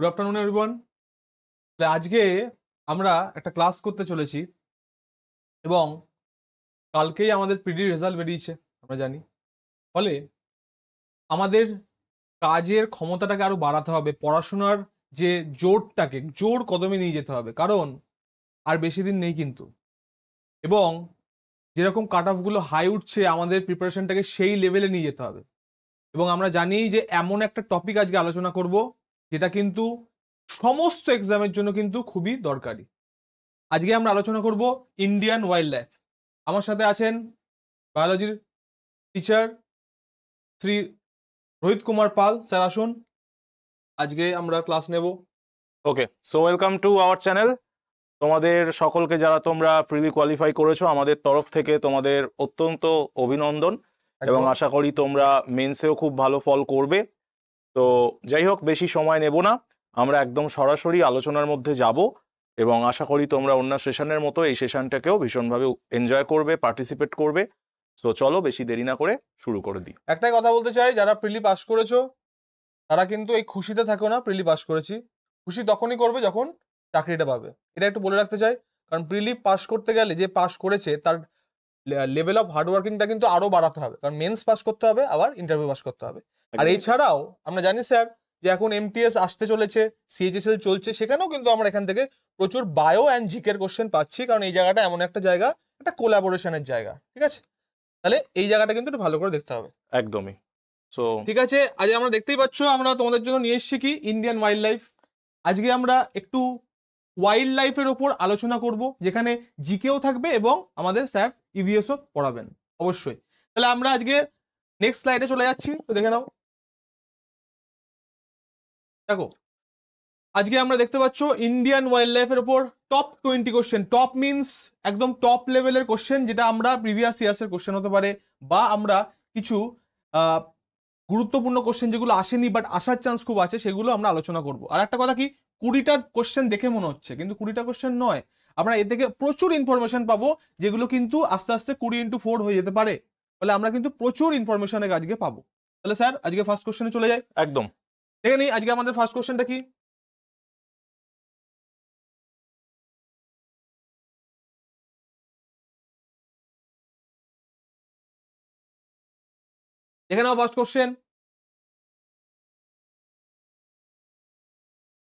Good afternoon everyone তাহলে আজকে আমরা একটা ক্লাস করতে চলেছি এবং কালকেই আমাদের পিডি রেজাল্ট বেরিয়েছে আমরা জানি ফলে আমাদের কাজের ক্ষমতাটাকে আরও বাড়াতে হবে পড়াশোনার যে জোরটাকে জোর কদমে নিয়ে যেতে হবে কারণ আর বেশি দিন নেই কিন্তু এবং যেরকম কাট অফগুলো হাই উঠছে আমাদের প্রিপারেশনটাকে সেই লেভেলে নিয়ে যেতে হবে এবং আমরা জানি যে এমন একটা টপিক আজকে আলোচনা করব যেটা কিন্তু সমস্ত এক্সামের জন্য কিন্তু খুবই দরকারি আজকে আমরা আলোচনা করব ইন্ডিয়ান ওয়াইল্ড লাইফ আমার সাথে আছেন বায়োলজির টিচার শ্রী রোহিত কুমার পাল স্যার আসুন আজকে আমরা ক্লাস নেব okay so welcome to our channel তোমাদের সকলকে যারা তোমরা প্রিলি কোয়ালিফাই করেছো আমাদের তরফ থেকে তোমাদের অত্যন্ত অভিনন্দন এবং আশা করি তোমরা মেন্সেও খুব ভালো ফল করবে তো যাই হোক বেশি সময় নেব না আমরা একদম সরাসরি আলোচনার মধ্যে যাব এবং আশা করি তোমরা অন্য সেশনের মতো এই সেশনটাকেও ভীষণভাবে এনজয় করবে পার্টিসিপেট করবে তো চলো বেশি দেরি না করে শুরু করে দিই একটাই কথা বলতে চাই যারা প্রিলি পাস করেছো তারা কিন্তু এই খুশিতে থাকো না প্রিলি পাস করেছি খুশি তখনই করবে যখন চাকরিটা পাবে এটা একটু বলে রাখতে চাই কারণ প্রিলি পাস করতে গেলে যে পাস করেছে তার লেভেল অফ হার্ডওয়ার্কিংটা কিন্তু আরও বাড়াতে হবে কারণ মেন্স পাস করতে হবে আবার ইন্টারভিউ পাস করতে হবে আর এছাড়াও আমরা জানি স্যার যে এখন এমটিএস আসতে চলেছে সিএইচএসএল চলছে সেখানেও কিন্তু আমরা এখান থেকে প্রচুর বায়ো অ্যান্ড জিকের কোশ্চেন পাচ্ছি কারণ এই জায়গাটা এমন একটা জায়গা একটা কোলাবোরেশনের জায়গা ঠিক আছে তাহলে এই জায়গাটা কিন্তু ভালো করে দেখতে হবে একদমই সো ঠিক আছে আজ আমরা দেখতেই পাচ্ছ আমরা তোমাদের জন্য নিয়ে এসছি কি ইন্ডিয়ান ওয়াইল্ড লাইফ আজকে আমরা একটু ওয়াইল্ড লাইফের ওপর আলোচনা করব যেখানে জিকেও থাকবে এবং আমাদের স্যার ইভিএসও e পড়াবেন অবশ্যই তাহলে আমরা আজকে নেক্সট স্লাইডে চলে যাচ্ছি তো দেখে নাও দেখো আজকে আমরা দেখতে পাচ্ছ ইন্ডিয়ান ওয়াইল্ড লাইফের ওপর top twenty question top means একদম টপ লেভেলের কোশ্চেন যেটা আমরা প্রিভিয়াস ইয়ার্সের কোশ্চেন হতে পারে বা আমরা কিছু গুরুত্বপূর্ণ কোশ্চেন যেগুলো আসেনি বাট আসার চান্স খুব আছে সেগুলো আমরা আলোচনা করব আর একটা কথা কি কুড়িটা কোশ্চেন দেখে মনে হচ্ছে কিন্তু কুড়িটা কোশ্চেন নয় আমরা এ থেকে প্রচুর ইনফরমেশন পাবো যেগুলো কিন্তু আস্তে আস্তে কুড়ি ইন্টু ফোর হয়ে যেতে পারে ফলে আমরা কিন্তু প্রচুর ইনফরমেশনের আজকে পাবো তাহলে স্যার আজকে ফার্স্ট কোশ্চেনে চলে যাই একদম দেখে নিই আজকে আমাদের ফার্স্ট কোশ্চেনটা কি দেখে নাও ফার্স্ট কোশ্চেন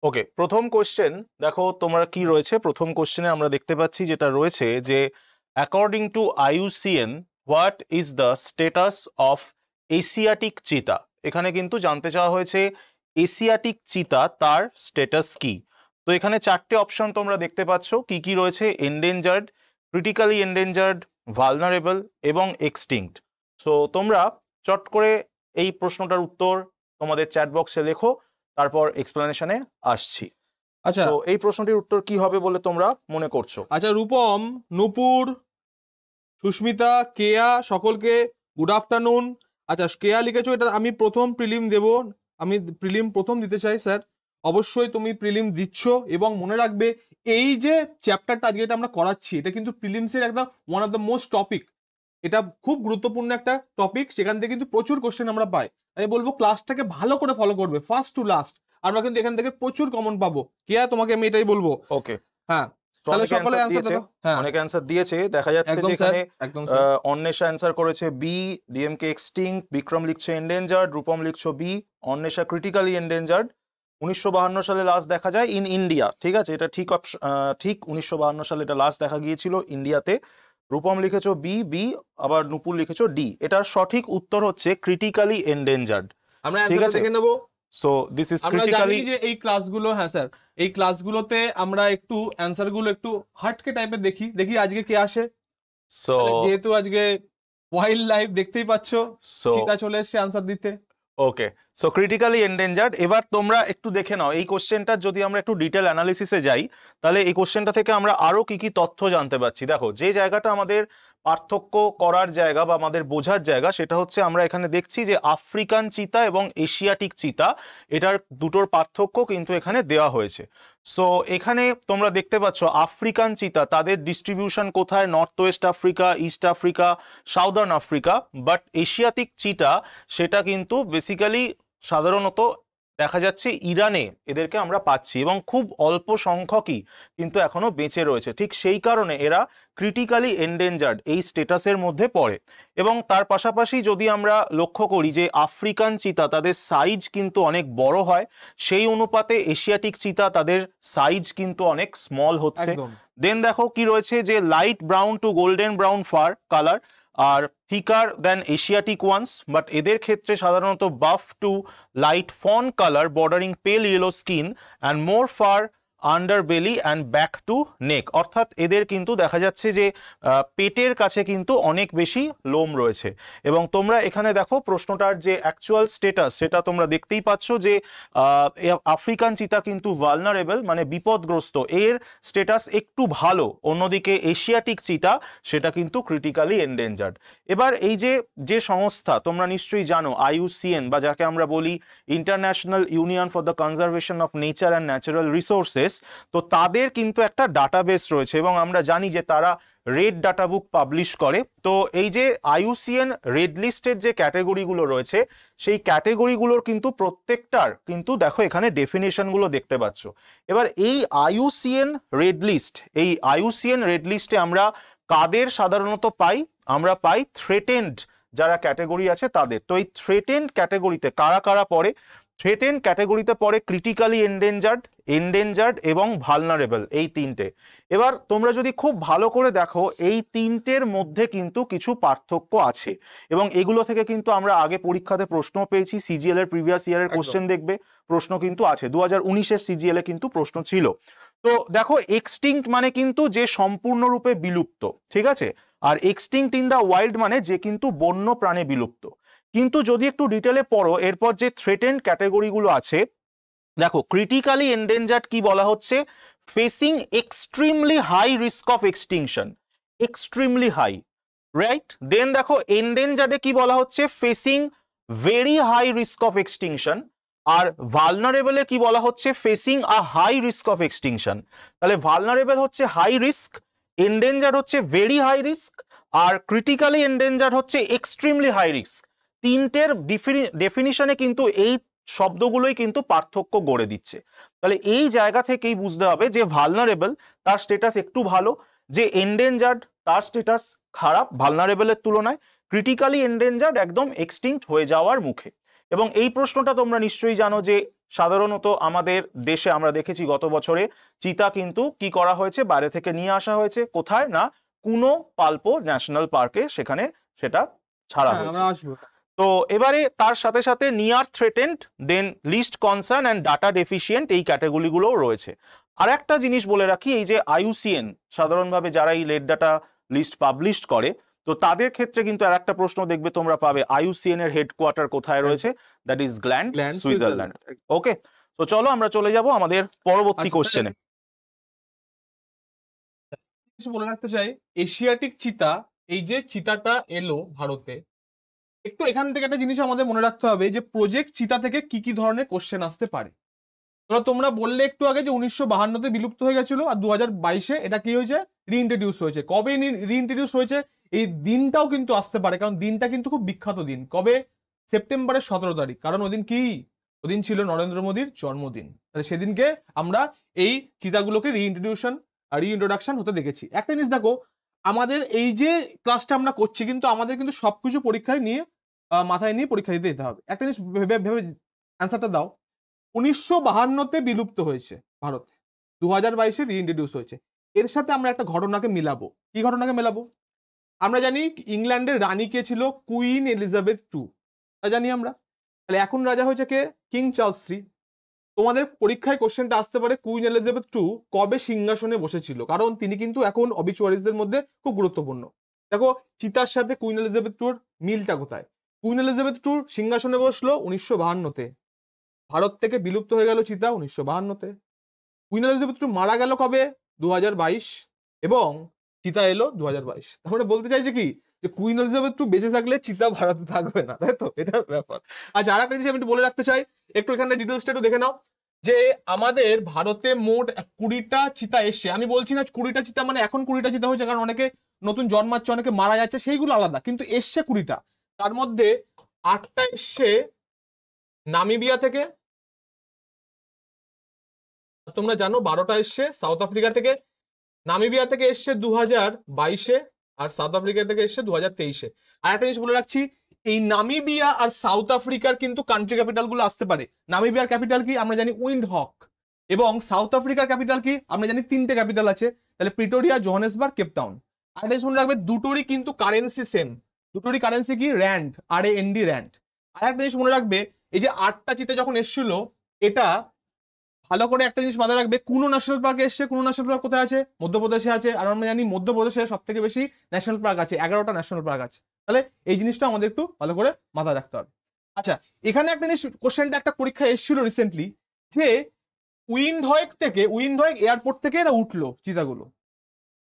ওকে প্রথম কোশ্চেন দেখো তোমরা কি রয়েছে প্রথম কোশ্চেনে আমরা দেখতে পাচ্ছি যেটা রয়েছে যে according to IUCN what is the status of Asiatic cheetah এখানে কিন্তু জানতে চাওয়া হয়েছে এশিয়াটিক চিতা তার স্ট্যাটাস কি তো এখানে চারটে অপশন তোমরা দেখতে পাচ্ছ কি কি রয়েছে এন্ডেঞ্জার্ড ক্রিটিক্যালি এন্ডেঞ্জার্ড ভালনারেবল এবং এক্সটিংক্ট সো তোমরা চট করে এই প্রশ্নটার উত্তর তোমাদের চ্যাট বক্সে লেখো তারপর এক্সপ্লেনেশনে আসছি আচ্ছা তো এই প্রশ্নটির উত্তর কি হবে বলে তোমরা মনে করছো আচ্ছা রূপম নূপুর সুস্মিতা কেয়া সকলকে গুড আফটারনুন আচ্ছা কেয়া লিখেছো এটা আমি প্রথম প্রিলিম দেব আমি প্রিলিম প্রথম দিতে চাই স্যার অবশ্যই তুমি প্রিলিম দিচ্ছ এবং মনে রাখবে এই যে চ্যাপ্টারটা আজকে এটা আমরা করাচ্ছি এটা কিন্তু প্রিলিমসের একদম one of the most topic এটা খুব গুরুত্বপূর্ণ একটা টপিক সেখান থেকে কিন্তু প্রচুর কোশ্চেন আমরা পাই আমি বলবো ক্লাসটাকে ভালো করে ফলো করবে ফার্স্ট টু লাস্ট আমরা কিন্তু এখান থেকে প্রচুর কমন পাবো কে তোমাকে আমি এটাই বলবো ওকে হ্যাঁ হ্যাঁ। অন্বেষা করেছে বি ডিএমকে বিক্রম লিখছে রূপম লিখছো বি অন্বেষা ক্রিটিক্যালি উনিশশো বাহান্ন সালে দেখা যায় ইন ইন্ডিয়া ঠিক আছে এটা ঠিক ঠিক উনিশশো বাহান্ন সালে এটা দেখা গিয়েছিল ইন্ডিয়াতে রূপম লিখেছো বি বি আবার নুপুর লিখেছো ডি এটার সঠিক উত্তর হচ্ছে ক্রিটিক্যালি এন্ডেঞ্জার্ড আমরা ঠিক আছে নেবো সো দিস ইজ আমরা জানি যে এই ক্লাসগুলো হ্যাঁ স্যার এই ক্লাসগুলোতে আমরা একটু গুলো একটু হাটকে টাইপের দেখি দেখি আজকে কে আসে সো যেহেতু আজকে ওয়াইল্ড লাইফ দেখতেই পাচ্ছ সো চলে এসছে অ্যান্সার দিতে ওকে সো ক্রিটিক্যালি এন্ডেঞ্জার্ড এবার তোমরা একটু দেখে নাও এই কোশ্চেনটা যদি আমরা একটু ডিটেল অ্যানালিসিসে যাই তাহলে এই কোশ্চেনটা থেকে আমরা আরও কি কি তথ্য জানতে পারছি দেখো যে জায়গাটা আমাদের পার্থক্য করার জায়গা বা আমাদের বোঝার জায়গা সেটা হচ্ছে আমরা এখানে দেখছি যে আফ্রিকান চিতা এবং এশিয়াটিক চিতা এটার দুটোর পার্থক্য কিন্তু এখানে দেওয়া হয়েছে সো এখানে তোমরা দেখতে পাচ্ছ আফ্রিকান চিতা তাদের ডিস্ট্রিবিউশন কোথায় north west Africa east Africa southern Africa but Asiatic cheetah সেটা কিন্তু বেসিক্যালি সাধারণত দেখা যাচ্ছে ইরানে এদেরকে আমরা পাচ্ছি এবং খুব অল্প সংখ্যকই কিন্তু এখনও বেঁচে রয়েছে ঠিক সেই কারণে এরা ক্রিটিক্যালি এন্ডেঞ্জার্ড এই স্টেটাসের মধ্যে পড়ে এবং তার পাশাপাশি যদি আমরা লক্ষ্য করি যে আফ্রিকান চিতা তাদের সাইজ কিন্তু অনেক বড় হয় সেই অনুপাতে এশিয়াটিক চিতা তাদের সাইজ কিন্তু অনেক স্মল হচ্ছে দেন দেখো কি রয়েছে যে light brown to golden brown fur colour আর thicker than Asiatic ones but এদের ক্ষেত্রে সাধারণত buff to light fawn colour bordering pale yellow skin and more fur under belly and back to neck অর্থাৎ এদের কিন্তু দেখা যাচ্ছে যে পেটের কাছে কিন্তু অনেক বেশি লোম রয়েছে এবং তোমরা এখানে দেখো প্রশ্নটার যে অ্যাকচুয়াল স্টেটাস সেটা তোমরা দেখতেই পাচ্ছ যে আফ্রিকান চিতা কিন্তু ভালনারেবল মানে বিপদগ্রস্ত এর স্টেটাস একটু ভালো অন্যদিকে এশিয়াটিক চিতা সেটা কিন্তু ক্রিটিক্যালি এন্ডেঞ্জার্ড এবার এই যে যে সংস্থা তোমরা নিশ্চয়ই জানো আইউসিএন বা যাকে আমরা বলি international union for the conservation of nature and natural resources database তো তাদের কিন্তু একটা ডাটাবেস রয়েছে এবং আমরা জানি যে তারা রেড ডাটা বুক পাবলিশ করে তো এই যে আইউসিএন রেড লিস্টের যে ক্যাটেগরিগুলো রয়েছে সেই ক্যাটেগরিগুলোর কিন্তু প্রত্যেকটার কিন্তু দেখো এখানে ডেফিনেশনগুলো দেখতে পাচ্ছ এবার এই আইউসিএন রেড লিস্ট এই আইউসিএন রেড লিস্টে আমরা কাদের সাধারণত পাই আমরা পাই থ্রেটেন্ড যারা ক্যাটেগরি আছে তাদের তো এই থ্রেটেন্ড ক্যাটেগরিতে কারা কারা পড়ে থ্রেটেন ক্যাটাগরিতে পড়ে ক্রিটিক্যালি এন্ডেঞ্জার্ড এন্ডেঞ্জার্ড এবং ভালনারেবল এই তিনটে এবার তোমরা যদি খুব ভালো করে দেখো এই তিনটের মধ্যে কিন্তু কিছু পার্থক্য আছে এবং এগুলো থেকে কিন্তু আমরা আগে পরীক্ষাতে প্রশ্ন পেয়েছি সিজিএল এর প্রিভিয়াস ইয়ারের কোশ্চেন দেখবে প্রশ্ন কিন্তু আছে দু হাজার উনিশের সিজিএল এ কিন্তু প্রশ্ন ছিল তো দেখো এক্সটিংক্ট মানে কিন্তু যে সম্পূর্ণরূপে বিলুপ্ত ঠিক আছে আর এক্সটিংক্ট ইন দ্য ওয়াইল্ড মানে যে কিন্তু বন্য প্রাণে বিলুপ্ত কিন্তু যদি একটু ডিটেলে পড়ো এরপর যে থ্রেটেন ক্যাটাগরিগুলো আছে দেখো ক্রিটিক্যালি এন্ডেঞ্জার্ড কি বলা হচ্ছে facing extremely high risk of extinction extremely high right then দেখো এন্ডেঞ্জার্ডে কি বলা হচ্ছে facing very high risk of extinction আর ভালনারেবলে কি বলা হচ্ছে facing a high risk of extinction তাহলে ভালনারেবল হচ্ছে হাই রিস্ক এন্ডেঞ্জার হচ্ছে ভেরি হাই রিস্ক আর ক্রিটিক্যালি এন্ডেঞ্জার হচ্ছে এক্সট্রিমলি হাই রিস্ক তিনটের ডেফিনিশনে কিন্তু এই শব্দগুলোই কিন্তু পার্থক্য গড়ে দিচ্ছে তাহলে এই জায়গা থেকেই বুঝতে হবে যে ভালনারেবল তার স্টেটাস একটু ভালো যে এন্ডেঞ্জার্ড তার স্টেটাস খারাপ ভালনারেবলের তুলনায় ক্রিটিক্যালি এন্ডেঞ্জার্ড একদম এক্সটিংক্ট হয়ে যাওয়ার মুখে এবং এই প্রশ্নটা তোমরা নিশ্চয়ই জানো যে সাধারণত আমাদের দেশে আমরা দেখেছি গত বছরে চিতা কিন্তু কি করা হয়েছে বাইরে থেকে নিয়ে আসা হয়েছে কোথায় না কোনো পাল্পো ন্যাশনাল পার্কে সেখানে সেটা ছাড়া হ্যাঁ, হয়েছে তো এবারে তার সাথে সাথে near threatened then least concern and data deficient এই ক্যাটাগরিগুলোও রয়েছে আর একটা জিনিস বলে রাখি এই যে আইউসিএন সাধারণভাবে যারা এই লেট ডাটা লিস্ট পাবলিশ করে তো তাদের ক্ষেত্রে কিন্তু আর একটা প্রশ্ন দেখবে তোমরা পাবে আইউসিএন এর হেডকোয়ার্টার কোথায় রয়েছে that is Gland Switzerland okay তো চলো আমরা চলে যাব আমাদের পরবর্তী আচ্ছা, আচ্ছা, কোশ্চেনে বলে রাখতে চাই এশিয়াটিক চিতা এই যে চিতাটা এলো ভারতে একটু এখান থেকে একটা জিনিস আমাদের মনে রাখতে হবে যে প্রজেক্ট চিতা থেকে কি কি ধরনের কোশ্চেন আসতে পারে ধরো তোমরা বললে একটু আগে যে উনিশশো বাহান্নতে বিলুপ্ত হয়ে গেছিল আর দু হাজার বাইশে এটা কি হয়েছে রিইন্ট্রোডিউস হয়েছে কবে রিইন্ট্রোডিউস হয়েছে এই দিনটাও কিন্তু আসতে পারে কারণ দিনটা কিন্তু খুব বিখ্যাত দিন কবে সেপ্টেম্বরের সতেরো তারিখ কারণ ওদিন কি ওদিন ছিল নরেন্দ্র মোদীর জন্মদিন তাহলে সেদিনকে আমরা এই চিতাগুলোকে রিইন্ট্রোডিউশন রিইন্ট্রোডাকশন হতে দেখেছি একটা জিনিস দেখো আমাদের এই যে ক্লাসটা আমরা করছি কিন্তু আমাদের কিন্তু সবকিছু পরীক্ষায় নিয়ে মাথায় নিয়ে পরীক্ষা দিতে হবে একটা জিনিস ভেবে ভেবে অ্যান্সারটা দাও উনিশশো বাহান্নতে বিলুপ্ত হয়েছে ভারত দু হাজার বাইশে রিইন্ট্রোডিউস হয়েছে এর সাথে আমরা একটা ঘটনাকে মেলাবো কি ঘটনাকে মেলাবো আমরা জানি ইংল্যান্ডের রানী কে ছিল কুইন এলিজাবেথ টু তা জানি আমরা তাহলে এখন রাজা হয়েছে কে কিং চার্লস থ্রি তোমাদের পরীক্ষায় কোশ্চেনটা আসতে পারে কুইন এলিজাবেথ টু কবে সিংহাসনে বসেছিল কারণ তিনি কিন্তু এখন অবিচুয়ারিসদের মধ্যে খুব গুরুত্বপূর্ণ দেখো চিতার সাথে কুইন এলিজাবেথ টুর মিলটা কোথায় কুইন এলিজাবেথ টুর সিংহাসনে বসলো উনিশশো বাহান্নতে ভারত থেকে বিলুপ্ত হয়ে গেল চিতা উনিশশো বাহান্নতে কুইন এলিজাবেথ টু মারা গেল কবে দু এবং চিতা এলো দু হাজার বাইশ তারপরে মানে বলতে চাইছে কি যে কুইন এলিজাবেথ টু বেঁচে থাকলে চিতা ভারতে থাকবে না তাই তো এটা ব্যাপার আচ্ছা আর একটা জিনিস আমি একটু বলে রাখতে চাই একটু এখানে ডিটেলসটা একটু দেখে নাও যে আমাদের ভারতে মোট কুড়িটা চিতা এসছে আমি বলছি না কুড়িটা চিতা মানে এখন কুড়িটা চিতা হয়েছে কারণ অনেকে নতুন জন্মাচ্ছে অনেকে মারা যাচ্ছে সেইগুলো আলাদা কিন্তু এসছে কুড়িটা তার মধ্যে আটটা এসছে নামিবিয়া থেকে তোমরা জানো বারোটা এসছে সাউথ আফ্রিকা থেকে নামিবিয়া থেকে এসছে দু হাজার বাইশে আর সাউথ আফ্রিকা থেকে এসছে দু হাজার তেইশে আর একটা জিনিস বলে রাখছি এই নামিবিয়া আর সাউথ আফ্রিকার কিন্তু কান্ট্রি ক্যাপিটালগুলো আসতে পারে নামিবিয়ার ক্যাপিটাল কি আমরা জানি উইন্ড হক এবং সাউথ আফ্রিকার ক্যাপিটাল কি আমরা জানি তিনটে ক্যাপিটাল আছে তাহলে প্রিটোরিয়া জোহানেসবার্গ কেপটাউন আর একটা জিনিস মনে রাখবে দুটোরই কিন্তু কারেন্সি সেম দুটোরই কারেন্সি কি rand R A N D rand আর একটা জিনিস মনে রাখবে এই যে আটটা চিতে যখন এসছিল এটা ভালো করে একটা জিনিস মাথায় রাখবে কোনো ন্যাশনাল পার্কে এসছে কোনো ন্যাশনাল পার্ক কোথায় আছে মধ্যপ্রদেশে আছে আর আমরা জানি মধ্যপ্রদেশে সব থেকে বেশি ন্যাশনাল পার্ক আছে এগারোটা ন্যাশনাল পার্ক আছে তাহলে এই জিনিসটা আমাদের একটু ভালো করে মাথায় রাখতে হবে আচ্ছা এখানে একটা জিনিস কোশ্চেনটা একটা পরীক্ষা এসেছিল রিসেন্টলি যে উইন্ডহয়েক থেকে উইন্ডহয়েক এয়ারপোর্ট থেকে এরা উঠলো চিতাগুলো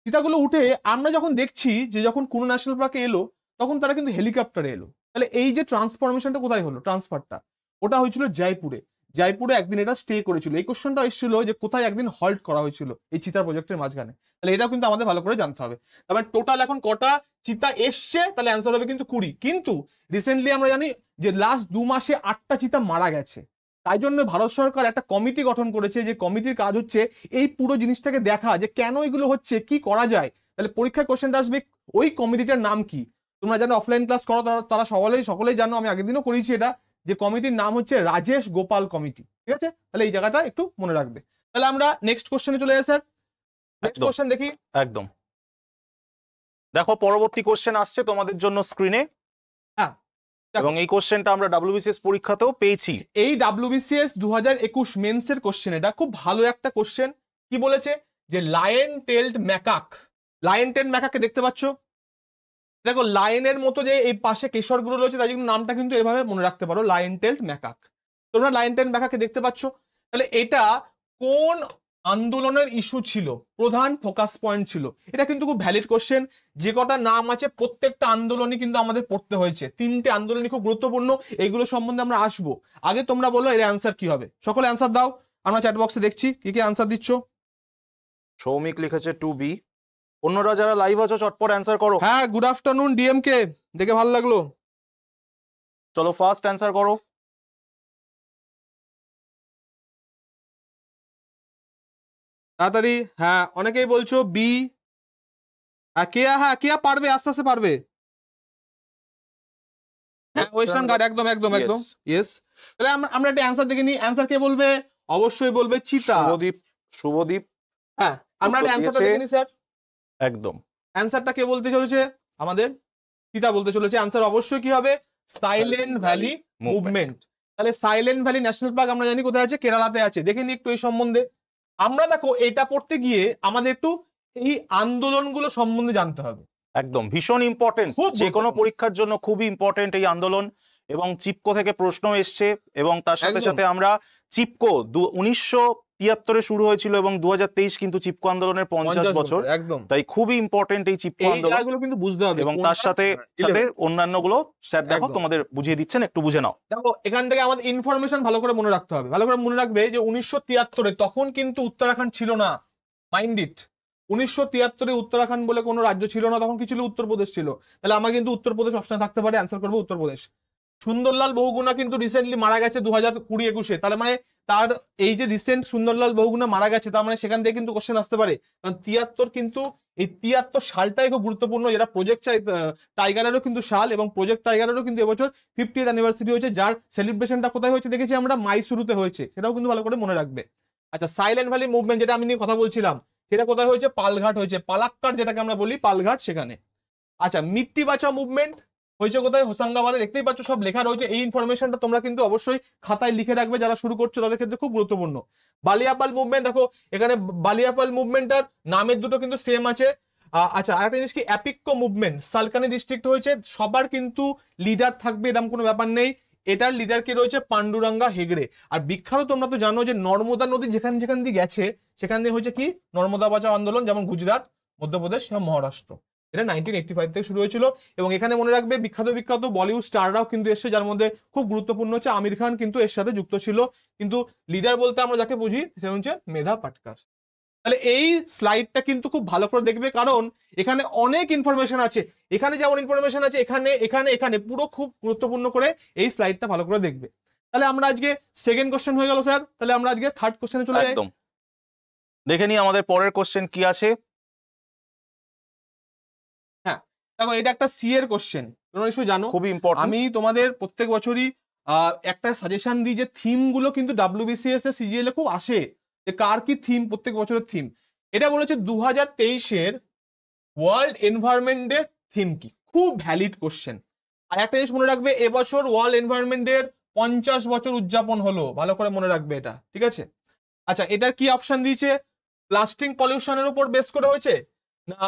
চিতাগুলো উঠে আমরা যখন দেখছি যে যখন কোনো ন্যাশনাল পার্কে এলো তখন তারা কিন্তু হেলিকপ্টারে এলো তাহলে এই যে ট্রান্সফরমেশনটা কোথায় হলো ট্রান্সফারটা ওটা হয়েছিল জয়পুরে জয়পুরে একদিন এটা স্টে করেছিল এই কোশ্চেনটা এসেছিল যে কোথায় একদিন হল্ট করা হয়েছিল এই চিতা প্রজেক্টের মাঝখানে তাহলে এটাও কিন্তু আমাদের ভালো করে জানতে হবে তারপরে টোটাল এখন কটা চিতা এসছে তাহলে অ্যান্সার হবে কিন্তু কুড়ি কিন্তু রিসেন্টলি আমরা জানি যে লাস্ট দু মাসে আটটা চিতা মারা গেছে তাই জন্য ভারত সরকার একটা কমিটি গঠন করেছে যে কমিটির কাজ হচ্ছে এই পুরো জিনিসটাকে দেখা যে কেন এগুলো হচ্ছে কি করা যায় তাহলে পরীক্ষায় কোশ্চেনটা আসবে ওই কমিটিটার নাম কি তোমরা জানো অফলাইন ক্লাস করো তারা সকলেই সকলেই জানো আমি আগের দিনও করেছি এটা যে কমিটির নাম হচ্ছে রাজেশ গোপাল কমিটি ঠিক আছে তাহলে এই জায়গাটা একটু মনে রাখবে তাহলে আমরা নেক্সট কোশ্চেনে চলে যাই স্যার নেক্সট কোশ্চেন দেখি একদম দেখো পরবর্তী কোশ্চেন আসছে তোমাদের জন্য স্ক্রিনে হ্যাঁ এবং এই কোশ্চেনটা আমরা ডাব্লিউবিসিএস পরীক্ষাতেও পেয়েছি এই ডাব্লিউবিসিএস একুশ মেন্সের কোশ্চেন এটা খুব ভালো একটা কোশ্চেন কি বলেছে যে lion tailed macaque lion tailed ম্যাকাকে দেখতে পাচ্ছ দেখো লায়নের মতো যে এই পাশে কেশরগুলো রয়েছে তাই জন্য নামটা কিন্তু এভাবে মনে রাখতে পারো লায়ন টেল্ট ম্যাকাক তোমরা লায়ন টেল্ট ম্যাকাকে দেখতে পাচ্ছ তাহলে এটা কোন আন্দোলনের ইস্যু ছিল প্রধান ফোকাস পয়েন্ট ছিল এটা কিন্তু খুব ভ্যালিড কোশ্চেন যে কটা নাম আছে প্রত্যেকটা আন্দোলনই কিন্তু আমাদের পড়তে হয়েছে তিনটে আন্দোলনই খুব গুরুত্বপূর্ণ এগুলো সম্বন্ধে আমরা আসবো আগে তোমরা বলো এর অ্যান্সার কি হবে সকলে অ্যান্সার দাও আমরা চ্যাট বক্সে দেখছি কি কি অ্যান্সার দিচ্ছ সৌমিক লিখেছে টু বি অন্যরা যারা লাইভ আছো চটপট অ্যান্সার করো হ্যাঁ গুড আফটারনুন ডিএমকে দেখে ভালো লাগলো চলো ফার্স্ট অ্যান্সার করো তাড়াতাড়ি হ্যাঁ অনেকেই বলছো বি হ্যাঁ কেয়া হ্যাঁ কেয়া পারবে আস্তে আস্তে পারবে ওয়েস্টার্ন হ্যাঁ, গার্ড একদম একদম একদম ইয়েস তাহলে আমরা একটা অ্যান্সার দেখে নিই অ্যান্সার কে বলবে অবশ্যই বলবে চিতা শুভদীপ শুভদীপ হ্যাঁ আমরা একটা অ্যান্সারটা দেখে নিই স্যার একদম অ্যান্সারটা কে বলতে চলেছে আমাদের সীতা বলতে চলেছে অ্যান্সার অবশ্যই কি হবে সাইলেন্ট ভ্যালি মুভমেন্ট তাহলে সাইলেন্ট ভ্যালি ন্যাশনাল পার্ক আমরা জানি কোথায় আছে কেরালাতে আছে দেখে নি একটু এই সম্বন্ধে আমরা দেখো এটা পড়তে গিয়ে আমাদের একটু এই আন্দোলনগুলো সম্বন্ধে জানতে হবে একদম ভীষণ ইম্পর্টেন্ট যে কোনো পরীক্ষার জন্য খুবই ইম্পর্টেন্ট এই আন্দোলন এবং চিপকো থেকে প্রশ্ন এসছে এবং তার সাথে সাথে আমরা চিপকো উনিশশো তিয়াত্তরে শুরু হয়েছিল এবং দু কিন্তু চিপকো আন্দোলনের পঞ্চাশ বছর একদম তাই খুবই ইম্পর্টেন্ট এই চিপকো আন্দোলন কিন্তু বুঝতে হবে এবং তার সাথে হ্যাঁ, সাথে অন্যান্য গুলো স্যার দেখো তোমাদের বুঝিয়ে দিচ্ছেন একটু বুঝে নাও দেখো এখান থেকে আমাদের ইনফরমেশন ভালো করে মনে রাখতে হবে ভালো করে মনে রাখবে যে উনিশশো তিয়াত্তরে তখন কিন্তু উত্তরাখণ্ড ছিল না মাইন্ড ইট উনিশশো তিয়াত্তরে উত্তরাখণ্ড বলে কোনো রাজ্য ছিল না তখন কি ছিল উত্তরপ্রদেশ ছিল তাহলে আমার কিন্তু উত্তরপ্রদেশ অপশন থাকতে পারে অ্যান্সার করবো উত্তরপ্রদেশ সুন্দরলাল বহুগুণা কিন্তু রিসেন্টলি মারা গেছে দু হাজার কুড়ি একুশে তাহলে মানে তার এই যে রিসেন্ট সুন্দরলাল বহুগুণা মারা গেছে তার মানে সেখান থেকে কিন্তু কোশ্চেন আসতে পারে কারণ তিয়াত্তর কিন্তু এই তিয়াত্তর সালটাই খুব গুরুত্বপূর্ণ যেটা প্রজেক্ট টাইগারেরও কিন্তু সাল এবং প্রজেক্ট টাইগারেরও কিন্তু এবছর ফিফটি অ্যানিভার্সারি হয়েছে যার সেলিব্রেশনটা কোথায় হয়েছে দেখেছি আমরা মাইসুরুতে হয়েছে সেটাও কিন্তু ভালো করে মনে রাখবে আচ্ছা সাইলেন্ট ভ্যালি মুভমেন্ট যেটা আমি নিয়ে কথা বলছিলাম সেটা কোথায় হয়েছে পালঘাট হয়েছে পালাক্কার যেটাকে আমরা বলি পালঘাট সেখানে আচ্ছা মিট্টি বাঁচা মুভমেন্ট হয়েছে কোথায় হোসাঙ্গাবাদে দেখতেই পাচ্ছ সব লেখা রয়েছে এই ইনফরমেশনটা তোমরা কিন্তু অবশ্যই খাতায় লিখে রাখবে যারা শুরু করছো তাদের ক্ষেত্রে খুব গুরুত্বপূর্ণ বালিয়াপাল মুভমেন্ট দেখো এখানে বালিয়াপাল মুভমেন্টটার নামের দুটো কিন্তু সেম আছে আচ্ছা আরেকটা জিনিস কি অ্যাপিক্কো মুভমেন্ট সালকানি ডিস্ট্রিক্ট হয়েছে সবার কিন্তু লিডার থাকবে এরকম কোনো ব্যাপার নেই এটার লিডার কে রয়েছে পান্ডুরঙ্গা হেগড়ে আর বিখ্যাত তোমরা তো জানো যে নর্মদা নদী যেখান যেখান দিয়ে গেছে সেখান দিয়ে হয়েছে কি নর্মদা বাঁচাও আন্দোলন যেমন গুজরাট মধ্যপ্রদেশ এবং মহারাষ্ট্র এটা নাইনটিন ফাইভ থেকে শুরু হয়েছিল এবং এখানে মনে রাখবে বিখ্যাত বিখ্যাত বলিউড স্টাররাও কিন্তু এসছে যার মধ্যে খুব গুরুত্বপূর্ণ হচ্ছে আমির খান কিন্তু এর সাথে যুক্ত ছিল কিন্তু লিডার বলতে আমরা যাকে বুঝি সেটা হচ্ছে মেধা পাটকার তাহলে এই স্লাইডটা কিন্তু খুব ভালো করে দেখবে কারণ এখানে অনেক ইনফরমেশন আছে এখানে যেমন ইনফরমেশন আছে এখানে এখানে এখানে পুরো খুব গুরুত্বপূর্ণ করে এই স্লাইডটা ভালো করে দেখবে তাহলে আমরা আজকে সেকেন্ড কোশ্চেন হয়ে গেল স্যার তাহলে আমরা আজকে থার্ড কোশ্চেনে চলে যাই দেখে নিই আমাদের পরের কোশ্চেন কি আছে দেখো এটা একটা সি এর কোশ্চেন তোমরা নিশ্চয়ই জানো খুবই ইম্পর্টেন্ট আমি তোমাদের প্রত্যেক বছরই একটা সাজেশন দিই যে থিম গুলো কিন্তু ডাব্লিউবিসিএস এ সিজিএল এ খুব আসে যে কার কি থিম প্রত্যেক বছরের থিম এটা বলেছে দু হাজার তেইশের ওয়ার্ল্ড এনভায়রনমেন্টের থিম কি খুব ভ্যালিড কোশ্চেন আর একটা জিনিস মনে রাখবে এবছর ওয়ার্ল্ড এনভায়রনমেন্টের পঞ্চাশ বছর উদযাপন হলো ভালো করে মনে রাখবে এটা ঠিক আছে আচ্ছা এটার কি অপশন দিয়েছে প্লাস্টিক পলিউশনের উপর বেস করে হয়েছে না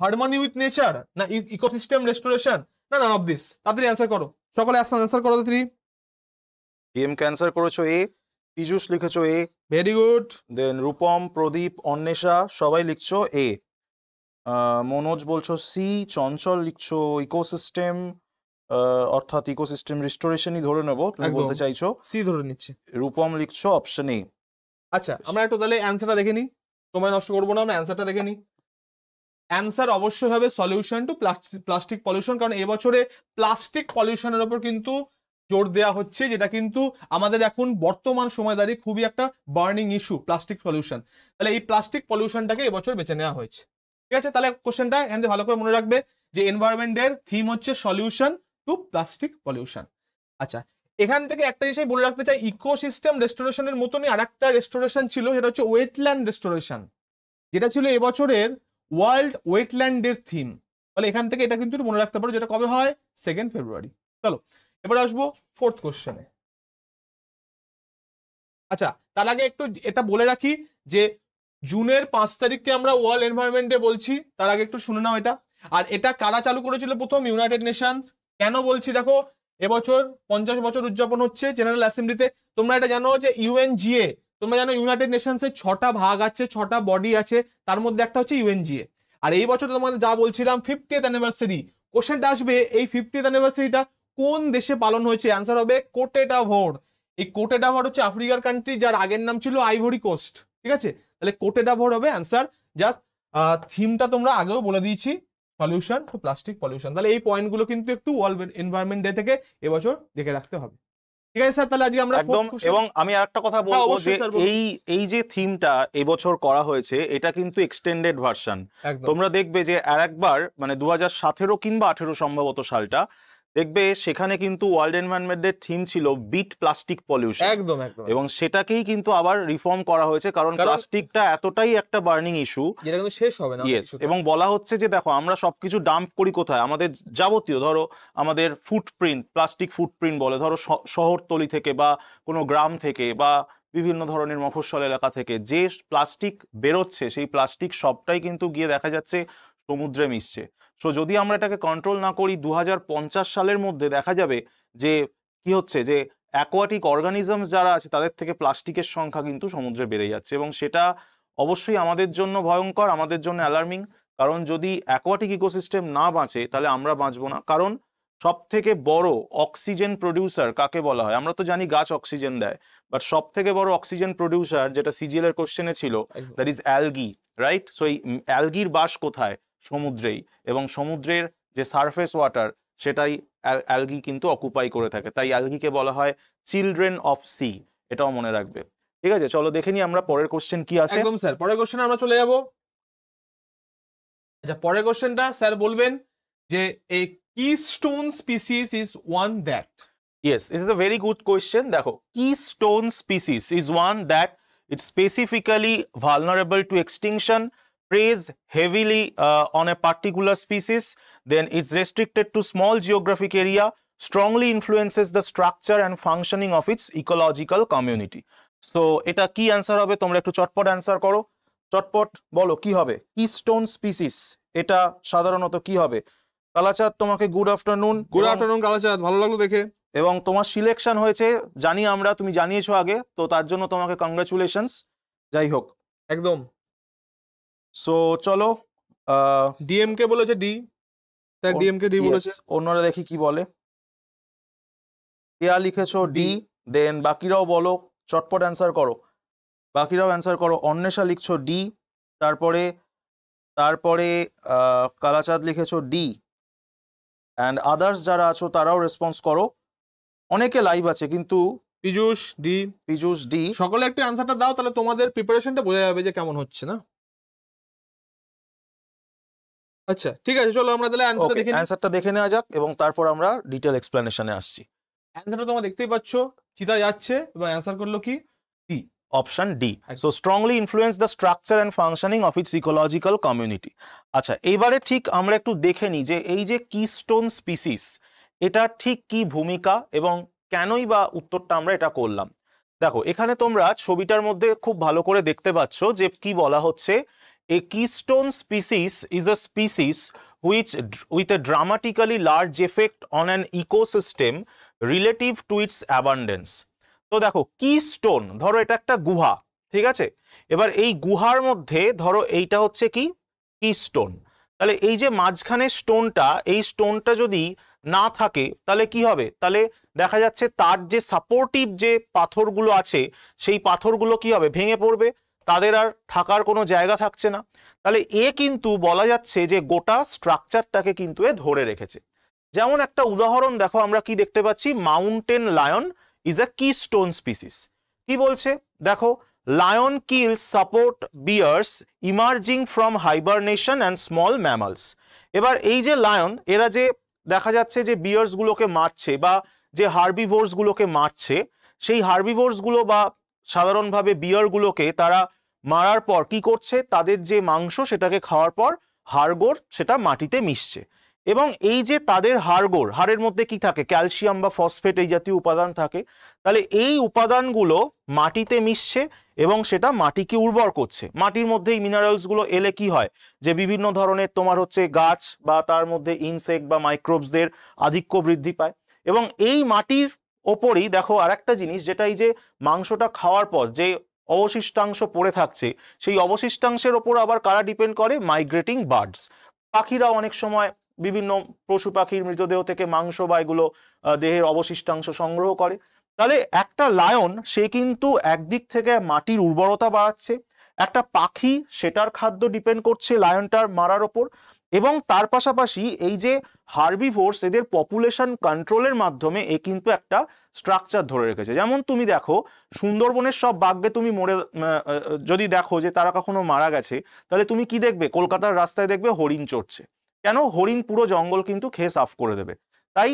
হারমনি উইথ নেচার না ইকোসিস্টেম e- রেস্টোরেশন না নান অফ দিস তাড়াতাড়ি অ্যান্সার করো সকলে অ্যান্সার করো তাড়াতাড়ি ডিএম ক্যান্সার করেছো এ পীযুষ লিখেছো A very good then Rupam Pradip Anwesha সবাই লিখছো এ মনোজ বলছো সি চঞ্চল লিখছো ইকোসিস্টেম অর্থাৎ ইকোসিস্টেম রিস্টোরেশনই ধরে নেব তুমি বলতে চাইছো সি ধরে নিচ্ছে রূপম লিখছো অপশন এ আচ্ছা আমরা একটু তাহলে অ্যান্সারটা দেখে নিই তোমায় নষ্ট করবো না আমরা অ্যান্সারটা দেখে নিই অ্যান্সার অবশ্যই হবে সলিউশন টু প্লাস্টিক পলিউশন কারণ এবছরে প্লাস্টিক পলিউশনের ওপর কিন্তু জোর দেওয়া হচ্ছে যেটা কিন্তু আমাদের এখন বর্তমান সময় দাঁড়িয়ে খুবই একটা বার্নিং ইস্যু প্লাস্টিক পলিউশন তাহলে এই প্লাস্টিক পলিউশনটাকে এবছর বেছে নেওয়া হয়েছে ঠিক আছে তাহলে কোশ্চেনটা এখান থেকে ভালো করে মনে রাখবে যে এনভায়রনমেন্টের থিম হচ্ছে সলিউশন টু প্লাস্টিক পলিউশন আচ্ছা এখান থেকে একটা জিনিসই বলে রাখতে চাই ইকোসিস্টেম রেস্টোরেশনের মতনই আর একটা রেস্টোরেশন ছিল সেটা হচ্ছে ওয়েটল্যান্ড রেস্টোরেশন যেটা ছিল এবছরের ওয়ার্ল্ড ওয়েটল্যান্ড থিম তাহলে এখান থেকে এটা কিন্তু মনে রাখতে পারো যেটা কবে হয় সেকেন্ড ফেব্রুয়ারি চলো এবার আসবো ফোর্থ কোশ্চেনে আচ্ছা তার আগে একটু এটা বলে রাখি যে জুনের পাঁচ তারিখকে আমরা ওয়ার্ল্ড এনভায়রনমেন্ট ডে বলছি তার আগে একটু শুনে নাও এটা আর এটা কারা চালু করেছিল প্রথম ইউনাইটেড নেশনস কেন বলছি দেখো এবছর পঞ্চাশ বছর উদযাপন হচ্ছে জেনারেল অ্যাসেম্বলিতে তোমরা এটা জানো যে ইউএনজিএ তোমরা জানো ইউনাইটেড নেশনসের ছটা ভাগ আছে ছটা বডি আছে তার মধ্যে একটা হচ্ছে ইউএনজিএ আর এই বছর তোমাদের যা বলছিলাম ফিফটিথ অ্যানিভার্সারি কোশ্চেনটা আসবে এই ফিফটিথ অ্যানিভার্সারিটা কোন দেশে পালন হয়েছে অ্যান্সার হবে কোটেটা ভোর এই কোটেটা ভোর হচ্ছে আফ্রিকার কান্ট্রি যার আগের নাম ছিল আইভরি কোস্ট ঠিক আছে তাহলে কোটেটা ভোর হবে অ্যান্সার যা থিমটা তোমরা আগেও বলে দিয়েছি পলিউশন প্লাস্টিক পলিউশন তাহলে এই পয়েন্টগুলো কিন্তু একটু ওয়ার্ল্ড এনভায়রনমেন্ট ডে থেকে এবছর দেখে রাখতে হবে এবং আমি আরেকটা কথা হ্যাঁ, বলবো যে এই এই যে থিমটা এবছর করা হয়েছে এটা কিন্তু এক্সটেন্ডেড ভার্সন তোমরা দেখবে যে আর একবার মানে দু হাজার কিংবা আঠেরো সম্ভবত সালটা দেখবে সেখানে কিন্তু ওয়ার্ল্ড এনভায়রনমেন্টের থিম ছিল বিট প্লাস্টিক পলিউশন একদম একদম এবং সেটাকেই কিন্তু আবার রিফর্ম করা হয়েছে কারণ প্লাস্টিকটা এতটাই একটা বার্নিং ইস্যু যেটা কিন্তু শেষ হবে না ইয়েস এবং বলা হচ্ছে যে দেখো আমরা সবকিছু ডাম্প করি কোথায় আমাদের যাবতীয় ধরো আমাদের ফুটপ্রিন্ট প্লাস্টিক ফুটপ্রিন্ট বলে ধরো শহরতলি থেকে বা কোনো গ্রাম থেকে বা বিভিন্ন ধরনের মফস্বল এলাকা থেকে যে প্লাস্টিক বেরোচ্ছে সেই প্লাস্টিক সবটাই কিন্তু গিয়ে দেখা যাচ্ছে সমুদ্রে মিশছে সো যদি আমরা এটাকে কন্ট্রোল না করি দু সালের মধ্যে দেখা যাবে যে কি হচ্ছে যে অ্যাকোয়াটিক অর্গানিজমস যারা আছে তাদের থেকে প্লাস্টিকের সংখ্যা কিন্তু সমুদ্রে বেড়ে যাচ্ছে এবং সেটা অবশ্যই আমাদের জন্য ভয়ঙ্কর আমাদের জন্য অ্যালার্মিং কারণ যদি অ্যাকোয়াটিক ইকোসিস্টেম না বাঁচে তাহলে আমরা বাঁচবো না কারণ সব থেকে বড় অক্সিজেন প্রডিউসার কাকে বলা হয় আমরা তো জানি গাছ অক্সিজেন দেয় বাট সব থেকে বড় অক্সিজেন প্রডিউসার যেটা সিজিএল এর কোশ্চেনে ছিল that is algae right so এই অ্যালগির বাস কোথায় সমুদ্রেই এবং সমুদ্রের যে সারফেস ওয়াটার সেটাই অ্যালগি কিন্তু অকুপাই করে থাকে তাই অ্যালগিকে বলা হয় চিলড্রেন অফ সি এটাও মনে রাখবে ঠিক আছে চলো দেখে নিই আমরা পরের কোশ্চেন কি আছে একদম স্যার পরের কোশ্চেন আমরা চলে যাব আচ্ছা পরের কোশ্চেনটা স্যার বলবেন যে a keystone species is one that yes it is a very good question দেখো keystone species is one that it's specifically vulnerable to extinction preys heavily uh, on a particular species, then it's restricted to small geographic area, strongly influences the structure and functioning of its ecological community. So এটা কি answer হবে তোমরা একটু চটপট answer করো চটপট বলো কি হবে স্টোন স্পিসিস এটা সাধারণত ki hobe? Kalachat, tomake good afternoon. Good afternoon afternoon, Kalachat, লাগলো দেখে এবং তোমার সিলেকশন selection জানি jani amra, tumi আগে তো to জন্য tomake congratulations, jai hok. Ekdom. So চলো কে বলেছে ডি তাই কে ডি বলেছে অন্যরা দেখি কি বলে কেয়া লিখেছো ডি দেন বাকিরাও বলো চটপট অ্যান্সার করো বাকিরাও অ্যান্সার করো অন্বেষা লিখছো ডি তারপরে তারপরে কালাচাঁদ লিখেছো ডি অ্যান্ড আদার্স যারা আছো তারাও রেসপন্স করো অনেকে লাইভ আছে কিন্তু পিজুষ ডি পিজুষ ডি সকলে একটু অ্যান্সারটা দাও তাহলে তোমাদের প্রিপারেশনটা বোঝা যাবে যে কেমন হচ্ছে না আচ্ছা ঠিক আছে চলো আমরা তাহলে অ্যানসারটা দেখে অ্যান্সারটা দেখে নেওয়া যাক এবং তারপর আমরা ডিটেল এক্সপ্লেনেশনে আসছি অ্যানসারটা তোমরা দেখতেই পাচ্ছ চিতা যাচ্ছে এবং অ্যান্সার করলো কি D option D so strongly influence the structure and functioning of its ecological community আচ্ছা এইবারে ঠিক আমরা একটু দেখে নিই যে এই যে কিস্টোন স্পিসিস এটা ঠিক কি ভূমিকা এবং কেনই বা উত্তরটা আমরা এটা করলাম দেখো এখানে তোমরা ছবিটার মধ্যে খুব ভালো করে দেখতে পাচ্ছ যে কি বলা হচ্ছে A keystone species is a species which with a dramatically large effect on an ecosystem relative to its abundance তো দেখো কিস্টোন ধরো এটা একটা গুহা ঠিক আছে এবার এই গুহার মধ্যে ধরো এইটা হচ্ছে কি কিস্টোন তাহলে এই যে মাঝখানে স্টোনটা এই স্টোনটা যদি না থাকে তাহলে কি হবে তাহলে দেখা যাচ্ছে তার যে সাপোর্টিভ যে পাথরগুলো আছে সেই পাথরগুলো কি হবে ভেঙে পড়বে তাদের আর থাকার কোনো জায়গা থাকছে না তাহলে এ কিন্তু বলা যাচ্ছে যে গোটা স্ট্রাকচারটাকে কিন্তু এ ধরে রেখেছে যেমন একটা উদাহরণ দেখো আমরা কি দেখতে পাচ্ছি mountain lion is a keystone species কি বলছে দেখো lion kill support bears emerging from hibernation and small mammals এবার এই যে লায়ন এরা যে দেখা যাচ্ছে যে বিয়ার্সগুলোকে মারছে বা যে হার্বিভোর্সগুলোকে মারছে সেই হার্বিভোর্সগুলো বা সাধারণভাবে বিয়ারগুলোকে তারা মারার পর কি করছে তাদের যে মাংস সেটাকে খাওয়ার পর হাড়গোড় সেটা মাটিতে মিশছে এবং এই যে তাদের হাড়গোড় হাড়ের মধ্যে কি থাকে ক্যালসিয়াম বা ফসফেট এই জাতীয় উপাদান থাকে তাহলে এই উপাদানগুলো মাটিতে মিশছে এবং সেটা মাটিকে উর্বর করছে মাটির মধ্যে এই মিনারেলসগুলো এলে কি হয় যে বিভিন্ন ধরনের তোমার হচ্ছে গাছ বা তার মধ্যে ইনসেক্ট বা মাইক্রোবসদের আধিক্য বৃদ্ধি পায় এবং এই মাটির ওপরই দেখো আর একটা জিনিস যেটাই যে মাংসটা খাওয়ার পর যে অবশিষ্টাংশ পড়ে থাকছে সেই অবশিষ্টাংশের ওপর আবার কারা ডিপেন্ড করে মাইগ্রেটিং বার্ডস পাখিরা অনেক সময় বিভিন্ন পশু পাখির মৃতদেহ থেকে মাংস বা এগুলো দেহের অবশিষ্টাংশ সংগ্রহ করে তাহলে একটা লায়ন সে কিন্তু একদিক থেকে মাটির উর্বরতা বাড়াচ্ছে একটা পাখি সেটার খাদ্য ডিপেন্ড করছে লায়নটার মারার ওপর এবং তার পাশাপাশি এই যে ফোর্স এদের পপুলেশন কন্ট্রোলের মাধ্যমে এ কিন্তু একটা স্ট্রাকচার ধরে রেখেছে যেমন তুমি দেখো সুন্দরবনের সব বাঘকে তুমি মরে যদি দেখো যে তারা কখনো মারা গেছে তাহলে তুমি কি দেখবে কলকাতার রাস্তায় দেখবে হরিণ চড়ছে কেন হরিণ পুরো জঙ্গল কিন্তু খেয়ে সাফ করে দেবে তাই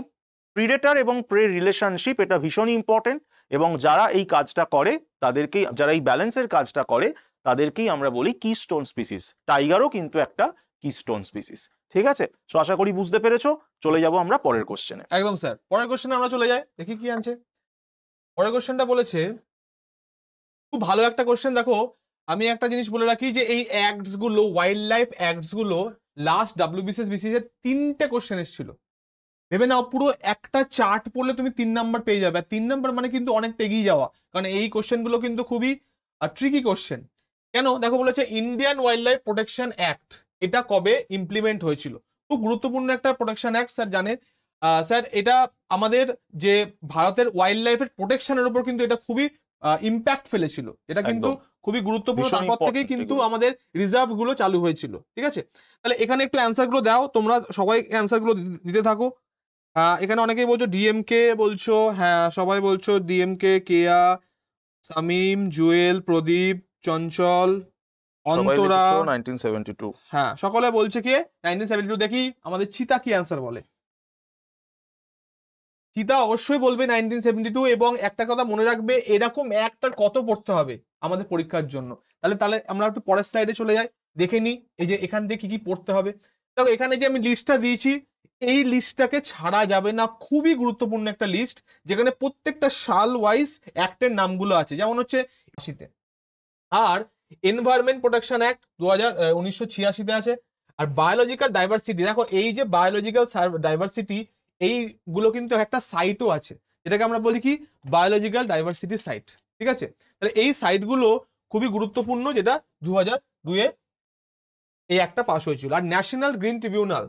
প্রিডেটার এবং প্রে রিলেশনশিপ এটা ভীষণ ইম্পর্টেন্ট এবং যারা এই কাজটা করে তাদেরকেই যারা এই ব্যালেন্সের কাজটা করে তাদেরকেই আমরা বলি কি স্টোন স্পিসিস টাইগারও কিন্তু একটা কি স্পিসিস ঠিক আছে সো আশা করি বুঝতে পেরেছো চলে যাব আমরা পরের কোশ্চেনে একদম স্যার পরের কোশ্চেনে আমরা চলে যাই দেখি কি আনছে পরের কোশ্চেনটা বলেছে খুব ভালো একটা কোশ্চেন দেখো আমি একটা জিনিস বলে রাখি যে এই অ্যাক্টস গুলো ওয়াইল্ড লাইফ অ্যাক্টস গুলো লাস্ট ডাব্লিউবিসিএস বিসিএস এর তিনটে কোশ্চেন এসেছিল ভেবে নাও পুরো একটা চার্ট পড়লে তুমি তিন নাম্বার পেয়ে যাবে আর তিন নাম্বার মানে কিন্তু অনেকটা এগিয়ে যাওয়া কারণ এই কোশ্চেনগুলো কিন্তু খুবই ট্রিকি কোশ্চেন কেন দেখো বলেছে Indian wildlife protection act এটা কবে ইমপ্লিমেন্ট হয়েছিল খুব গুরুত্বপূর্ণ একটা প্রোটেকশন অ্যাক্ট স্যার জানেন স্যার এটা আমাদের যে ভারতের ওয়াইল্ড লাইফের প্রোটেকশনের উপর কিন্তু এটা খুবই ইম্প্যাক্ট ফেলেছিল এটা কিন্তু খুবই গুরুত্বপূর্ণ তারপর থেকেই কিন্তু আমাদের রিজার্ভ গুলো চালু হয়েছিল ঠিক আছে তাহলে এখানে একটু অ্যান্সার গুলো দাও তোমরা সবাই অ্যান্সার গুলো দিতে থাকো এখানে অনেকেই বলছো ডিএমকে বলছো হ্যাঁ সবাই বলছো ডিএমকে কেয়া সামিম জুয়েল প্রদীপ চঞ্চল অন্তরা 1972 হ্যাঁ সকলে বলছে কি দেখি আমাদের চিতা কি অ্যান্সার বলে চিতা অবশ্যই বলবে 1972 এবং একটা কথা মনে রাখবে এরকম একটা কত পড়তে হবে আমাদের পরীক্ষার জন্য তাহলে তাহলে আমরা একটু পরের স্লাইডে চলে যাই দেখে নিই এই যে এখান থেকে কি কি পড়তে হবে দেখো এখানে যে আমি লিস্টটা দিয়েছি এই লিস্টটাকে ছাড়া যাবে না খুবই গুরুত্বপূর্ণ একটা লিস্ট যেখানে প্রত্যেকটা সাল ওয়াইজ অ্যাক্টের নামগুলো আছে যেমন হচ্ছে আশিতে আর এনভায়রনমেন্ট প্রোটেকশন অ্যাক্ট দু হাজার উনিশশো ছিয়াশিতে আছে আর বায়োলজিক্যাল ডাইভার্সিটি দেখো এই যে বায়োলজিক্যাল ডাইভার্সিটি এইগুলো কিন্তু একটা সাইটও আছে যেটাকে আমরা বলি কি বায়োলজিক্যাল ডাইভার্সিটি সাইট ঠিক আছে তাহলে এই সাইটগুলো খুবই গুরুত্বপূর্ণ যেটা দু হাজার দুয়ে এই একটা পাশ হয়েছিল আর ন্যাশনাল গ্রিন ট্রিবিউনাল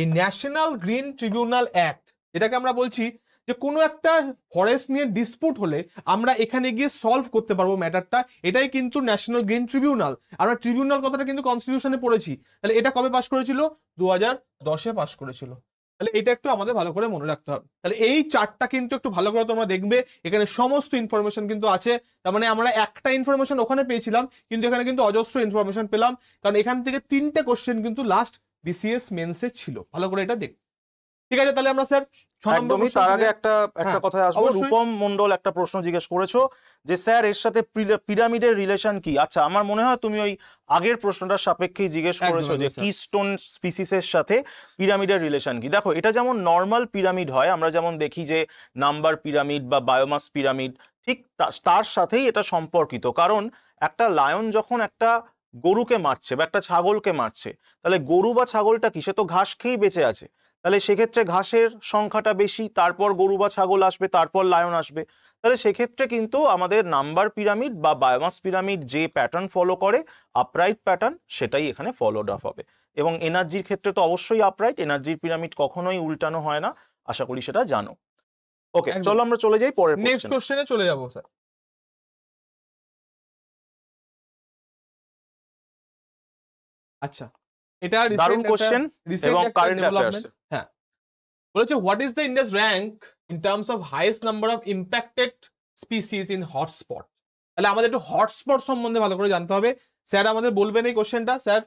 এই ন্যাশনাল গ্রিন ট্রিবিউনাল অ্যাক্ট এটাকে আমরা বলছি যে কোনো একটা ফরেস্ট নিয়ে ডিসপুট হলে আমরা এখানে গিয়ে সলভ করতে পারবো ম্যাটারটা এটাই কিন্তু ন্যাশনাল গ্রিন ট্রিবিউনাল আমরা ট্রিবিউনাল কথাটা কিন্তু কনস্টিটিউশনে পড়েছি তাহলে এটা কবে পাশ করেছিল দু হাজার দশে পাশ করেছিল তাহলে এটা একটু আমাদের ভালো করে মনে রাখতে হবে তাহলে এই চারটা কিন্তু একটু ভালো করে তোমরা দেখবে এখানে সমস্ত ইনফরমেশন কিন্তু আছে তার মানে আমরা একটা ইনফরমেশন ওখানে পেয়েছিলাম কিন্তু এখানে কিন্তু অজস্র ইনফরমেশন পেলাম কারণ এখান থেকে তিনটে কোশ্চেন কিন্তু লাস্ট বিসিএস মেন্সে ছিল ভালো করে এটা দেখ ঠিক আছে তাহলে আমরা স্যার ছ তার আগে একটা একটা হ্যাঁ, কথায় আসবো রূপম মন্ডল একটা প্রশ্ন জিজ্ঞেস করেছো যে স্যার এর সাথে পিরামিডের রিলেশন কি আচ্ছা আমার মনে হয় তুমি ওই আগের প্রশ্নটার সাপেক্ষেই জিজ্ঞেস করেছো যে কি স্টোন স্পিসিসের সাথে পিরামিডের রিলেশন কি দেখো এটা যেমন নর্মাল পিরামিড হয় আমরা যেমন দেখি যে নাম্বার পিরামিড বা বায়োমাস পিরামিড ঠিক তার সাথেই এটা সম্পর্কিত কারণ একটা লায়ন যখন একটা গরুকে মারছে বা একটা ছাগলকে মারছে তাহলে গরু বা ছাগলটা কি সে তো ঘাস খেয়েই বেঁচে আছে তাহলে সেক্ষেত্রে ঘাসের সংখ্যাটা বেশি তারপর গরু বা ছাগল আসবে তারপর লায়ন আসবে তাহলে সেক্ষেত্রে কিন্তু আমাদের নাম্বার পিরামিড বা বায়োমাস পিরামিড যে প্যাটার্ন ফলো করে আপরাইট প্যাটার্ন সেটাই এখানে ফলোড আপ হবে এবং এনার্জির ক্ষেত্রে তো অবশ্যই আপরাইট এনার্জির পিরামিড কখনোই উল্টানো হয় না আশা করি সেটা জানো ওকে চলো আমরা চলে যাই পরের নেক্সট কোশ্চেনে চলে যাবো স্যার আচ্ছা এটা দারুন কোশ্চেন এবং কারেন্ট অ্যাফেয়ার্স হ্যাঁ বলেছে what is the India's rank in terms of highest number of impacted species in hotspot তাহলে আমাদের একটু হটস্পট সম্বন্ধে ভালো করে জানতে হবে স্যার আমাদের বলবেন এই কোশ্চেনটা স্যার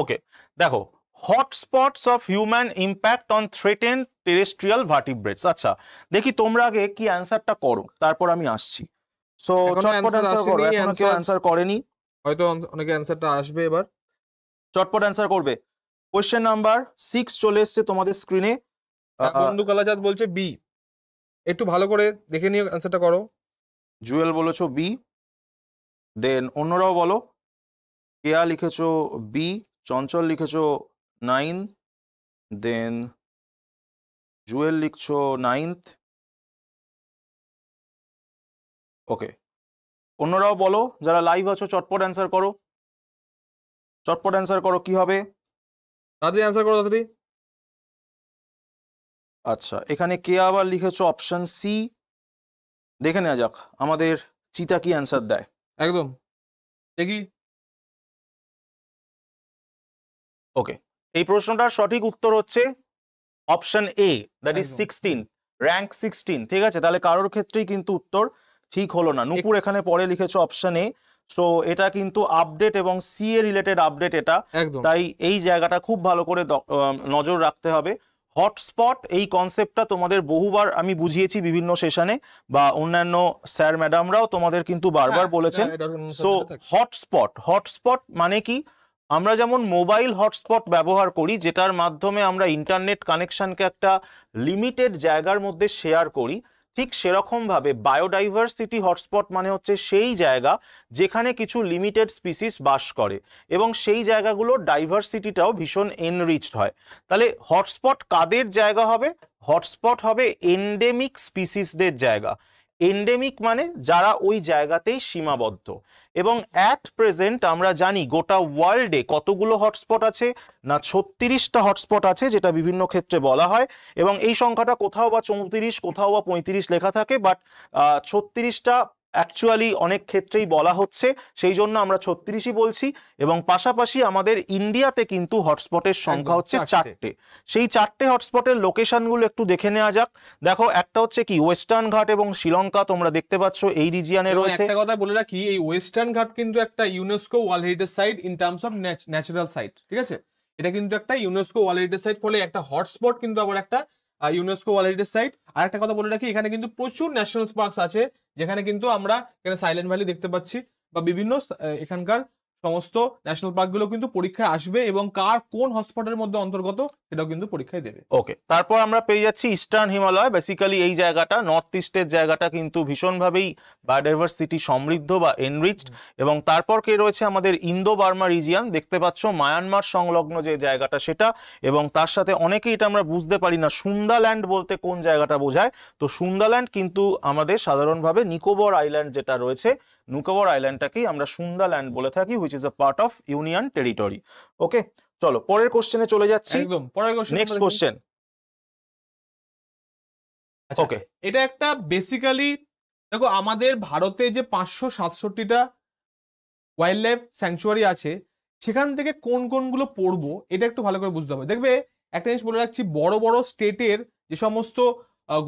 ওকে দেখো hotspots of human impact on threatened terrestrial vertebrates আচ্ছা দেখি তোমরা আগে কি অ্যান্সারটা করো তারপর আমি আসছি সো চটপট অ্যান্সার করো এখনো কেউ অ্যান্সার করেনি হয়তো অনেকে অ্যান্সারটা আসবে এবার চটপট অ্যান্সার করবে কোয়েশ্চেন নাম্বার সিক্স চলে এসছে তোমাদের স্ক্রিনে বন্ধু কালাজাত বলছে বি একটু ভালো করে দেখে নিয়ে অ্যান্সারটা করো জুয়েল বলেছো বি দেন অন্যরাও বলো কেয়া লিখেছো বি চঞ্চল লিখেছো নাইন দেন জুয়েল লিখছো নাইনথ ওকে অন্যরাও বলো যারা লাইভ আছো চটপট অ্যান্সার করো চটপট অ্যান্সার করো কি হবে তাড়াতাড়ি অ্যান্সার করো তাড়াতাড়ি আচ্ছা এখানে কে আবার লিখেছো অপশন সি দেখে নেওয়া যাক আমাদের চিতা কি অ্যান্সার দেয় একদম দেখি ওকে এই প্রশ্নটার সঠিক উত্তর হচ্ছে option A that is sixteen rank sixteen ঠিক আছে তাহলে কারোর ক্ষেত্রেই কিন্তু উত্তর ঠিক হলো না নুপুর এখানে পরে লিখেছো অপশন এ সো এটা কিন্তু আপডেট এবং সি এ রিলেটেড আপডেট এটা তাই এই জায়গাটা খুব ভালো করে নজর রাখতে হবে হটস্পট এই কনসেপ্টটা তোমাদের বহুবার আমি বুঝিয়েছি বিভিন্ন সেশনে বা অন্যান্য স্যার ম্যাডামরাও তোমাদের কিন্তু বারবার হ্যাঁ, বলেছেন সো হটস্পট হটস্পট মানে কি আমরা যেমন মোবাইল হটস্পট ব্যবহার করি যেটার মাধ্যমে আমরা ইন্টারনেট কানেকশনকে একটা লিমিটেড জায়গার মধ্যে শেয়ার করি ঠিক সেরকমভাবে বায়োডাইভার্সিটি হটস্পট মানে হচ্ছে সেই জায়গা যেখানে কিছু লিমিটেড স্পিসিস বাস করে এবং সেই জায়গাগুলোর ডাইভার্সিটিটাও ভীষণ এনরিচড হয় তাহলে হটস্পট কাদের জায়গা হবে হটস্পট হবে এন্ডেমিক স্পিসিসদের জায়গা এন্ডেমিক মানে যারা ওই জায়গাতেই সীমাবদ্ধ এবং অ্যাট প্রেজেন্ট আমরা জানি গোটা ওয়ার্ল্ডে কতগুলো হটস্পট আছে না ছত্রিশটা হটস্পট আছে যেটা বিভিন্ন ক্ষেত্রে বলা হয় এবং এই সংখ্যাটা কোথাও বা চৌত্রিশ কোথাও বা পঁয়ত্রিশ লেখা থাকে বাট ছত্রিশটা অ্যাকচুয়ালি অনেক ক্ষেত্রেই বলা হচ্ছে সেই জন্য আমরা ছত্রিশই বলছি এবং পাশাপাশি আমাদের ইন্ডিয়াতে কিন্তু হটস্পটের সংখ্যা হচ্ছে চারটে সেই চারটে হটস্পটের লোকেশনগুলো একটু দেখে নেওয়া যাক দেখো একটা হচ্ছে কি ওয়েস্টার্ন ঘাট এবং শ্রীলঙ্কা তোমরা দেখতে পাচ্ছ এই রিজিয়ানে রয়েছে একটা কথা বলে রাখি এই ওয়েস্টার্ন ঘাট কিন্তু একটা UNESCO world heritage site in terms of natural site ঠিক আছে এটা কিন্তু একটা ইউনেস্কো ওয়ার্ল্ড হেরিটেজ সাইট ফলে একটা হটস্পট কিন্তু আবার একটা ইউনেস্কো ওয়ার্ল্ড হেরিটেজ সাইট আর একটা কথা বলে রাখি এখানে কিন্তু প্রচুর ন্যাশনাল পার্কস আছে যেখানে কিন্তু আমরা এখানে সাইলেন্ট ভ্যালি দেখতে পাচ্ছি বা বিভিন্ন এখানকার সমস্ত ন্যাশনাল পার্কগুলো কিন্তু পরীক্ষায় আসবে এবং কার কোন হটস্পটের মধ্যে অন্তর্গত সেটাও কিন্তু পরীক্ষায় দেবে ওকে তারপর আমরা পেয়ে যাচ্ছি ইস্টার্ন হিমালয় বেসিক্যালি এই জায়গাটা নর্থ ইস্টের জায়গাটা কিন্তু ভীষণভাবেই বায়োডাইভার্সিটি সমৃদ্ধ বা এনরিচড এবং তারপর কে রয়েছে আমাদের ইন্দো বার্মা রিজিয়ান দেখতে পাচ্ছ মায়ানমার সংলগ্ন যে জায়গাটা সেটা এবং তার সাথে অনেকেই এটা আমরা বুঝতে পারি না সুন্দাল্যান্ড বলতে কোন জায়গাটা বোঝায় তো সুন্দাল্যান্ড কিন্তু আমাদের সাধারণভাবে নিকোবর আইল্যান্ড যেটা রয়েছে নুকোবর আইল্যান্ডটাকেই আমরা সুন্দা ল্যান্ড বলে থাকি which is a part of union territory okay চলো পরের কোশ্চেনে চলে যাচ্ছি একদম পরের কোশ্চেন নেক্সট কোশ্চেন ওকে এটা একটা বেসিক্যালি দেখো আমাদের ভারতে যে পাঁচশো সাতষট্টিটা ওয়াইল্ড লাইফ স্যাংচুয়ারি আছে সেখান থেকে কোন কোনগুলো পড়বো এটা একটু ভালো করে বুঝতে হবে দেখবে একটা জিনিস বলে রাখছি বড় বড় স্টেটের যে সমস্ত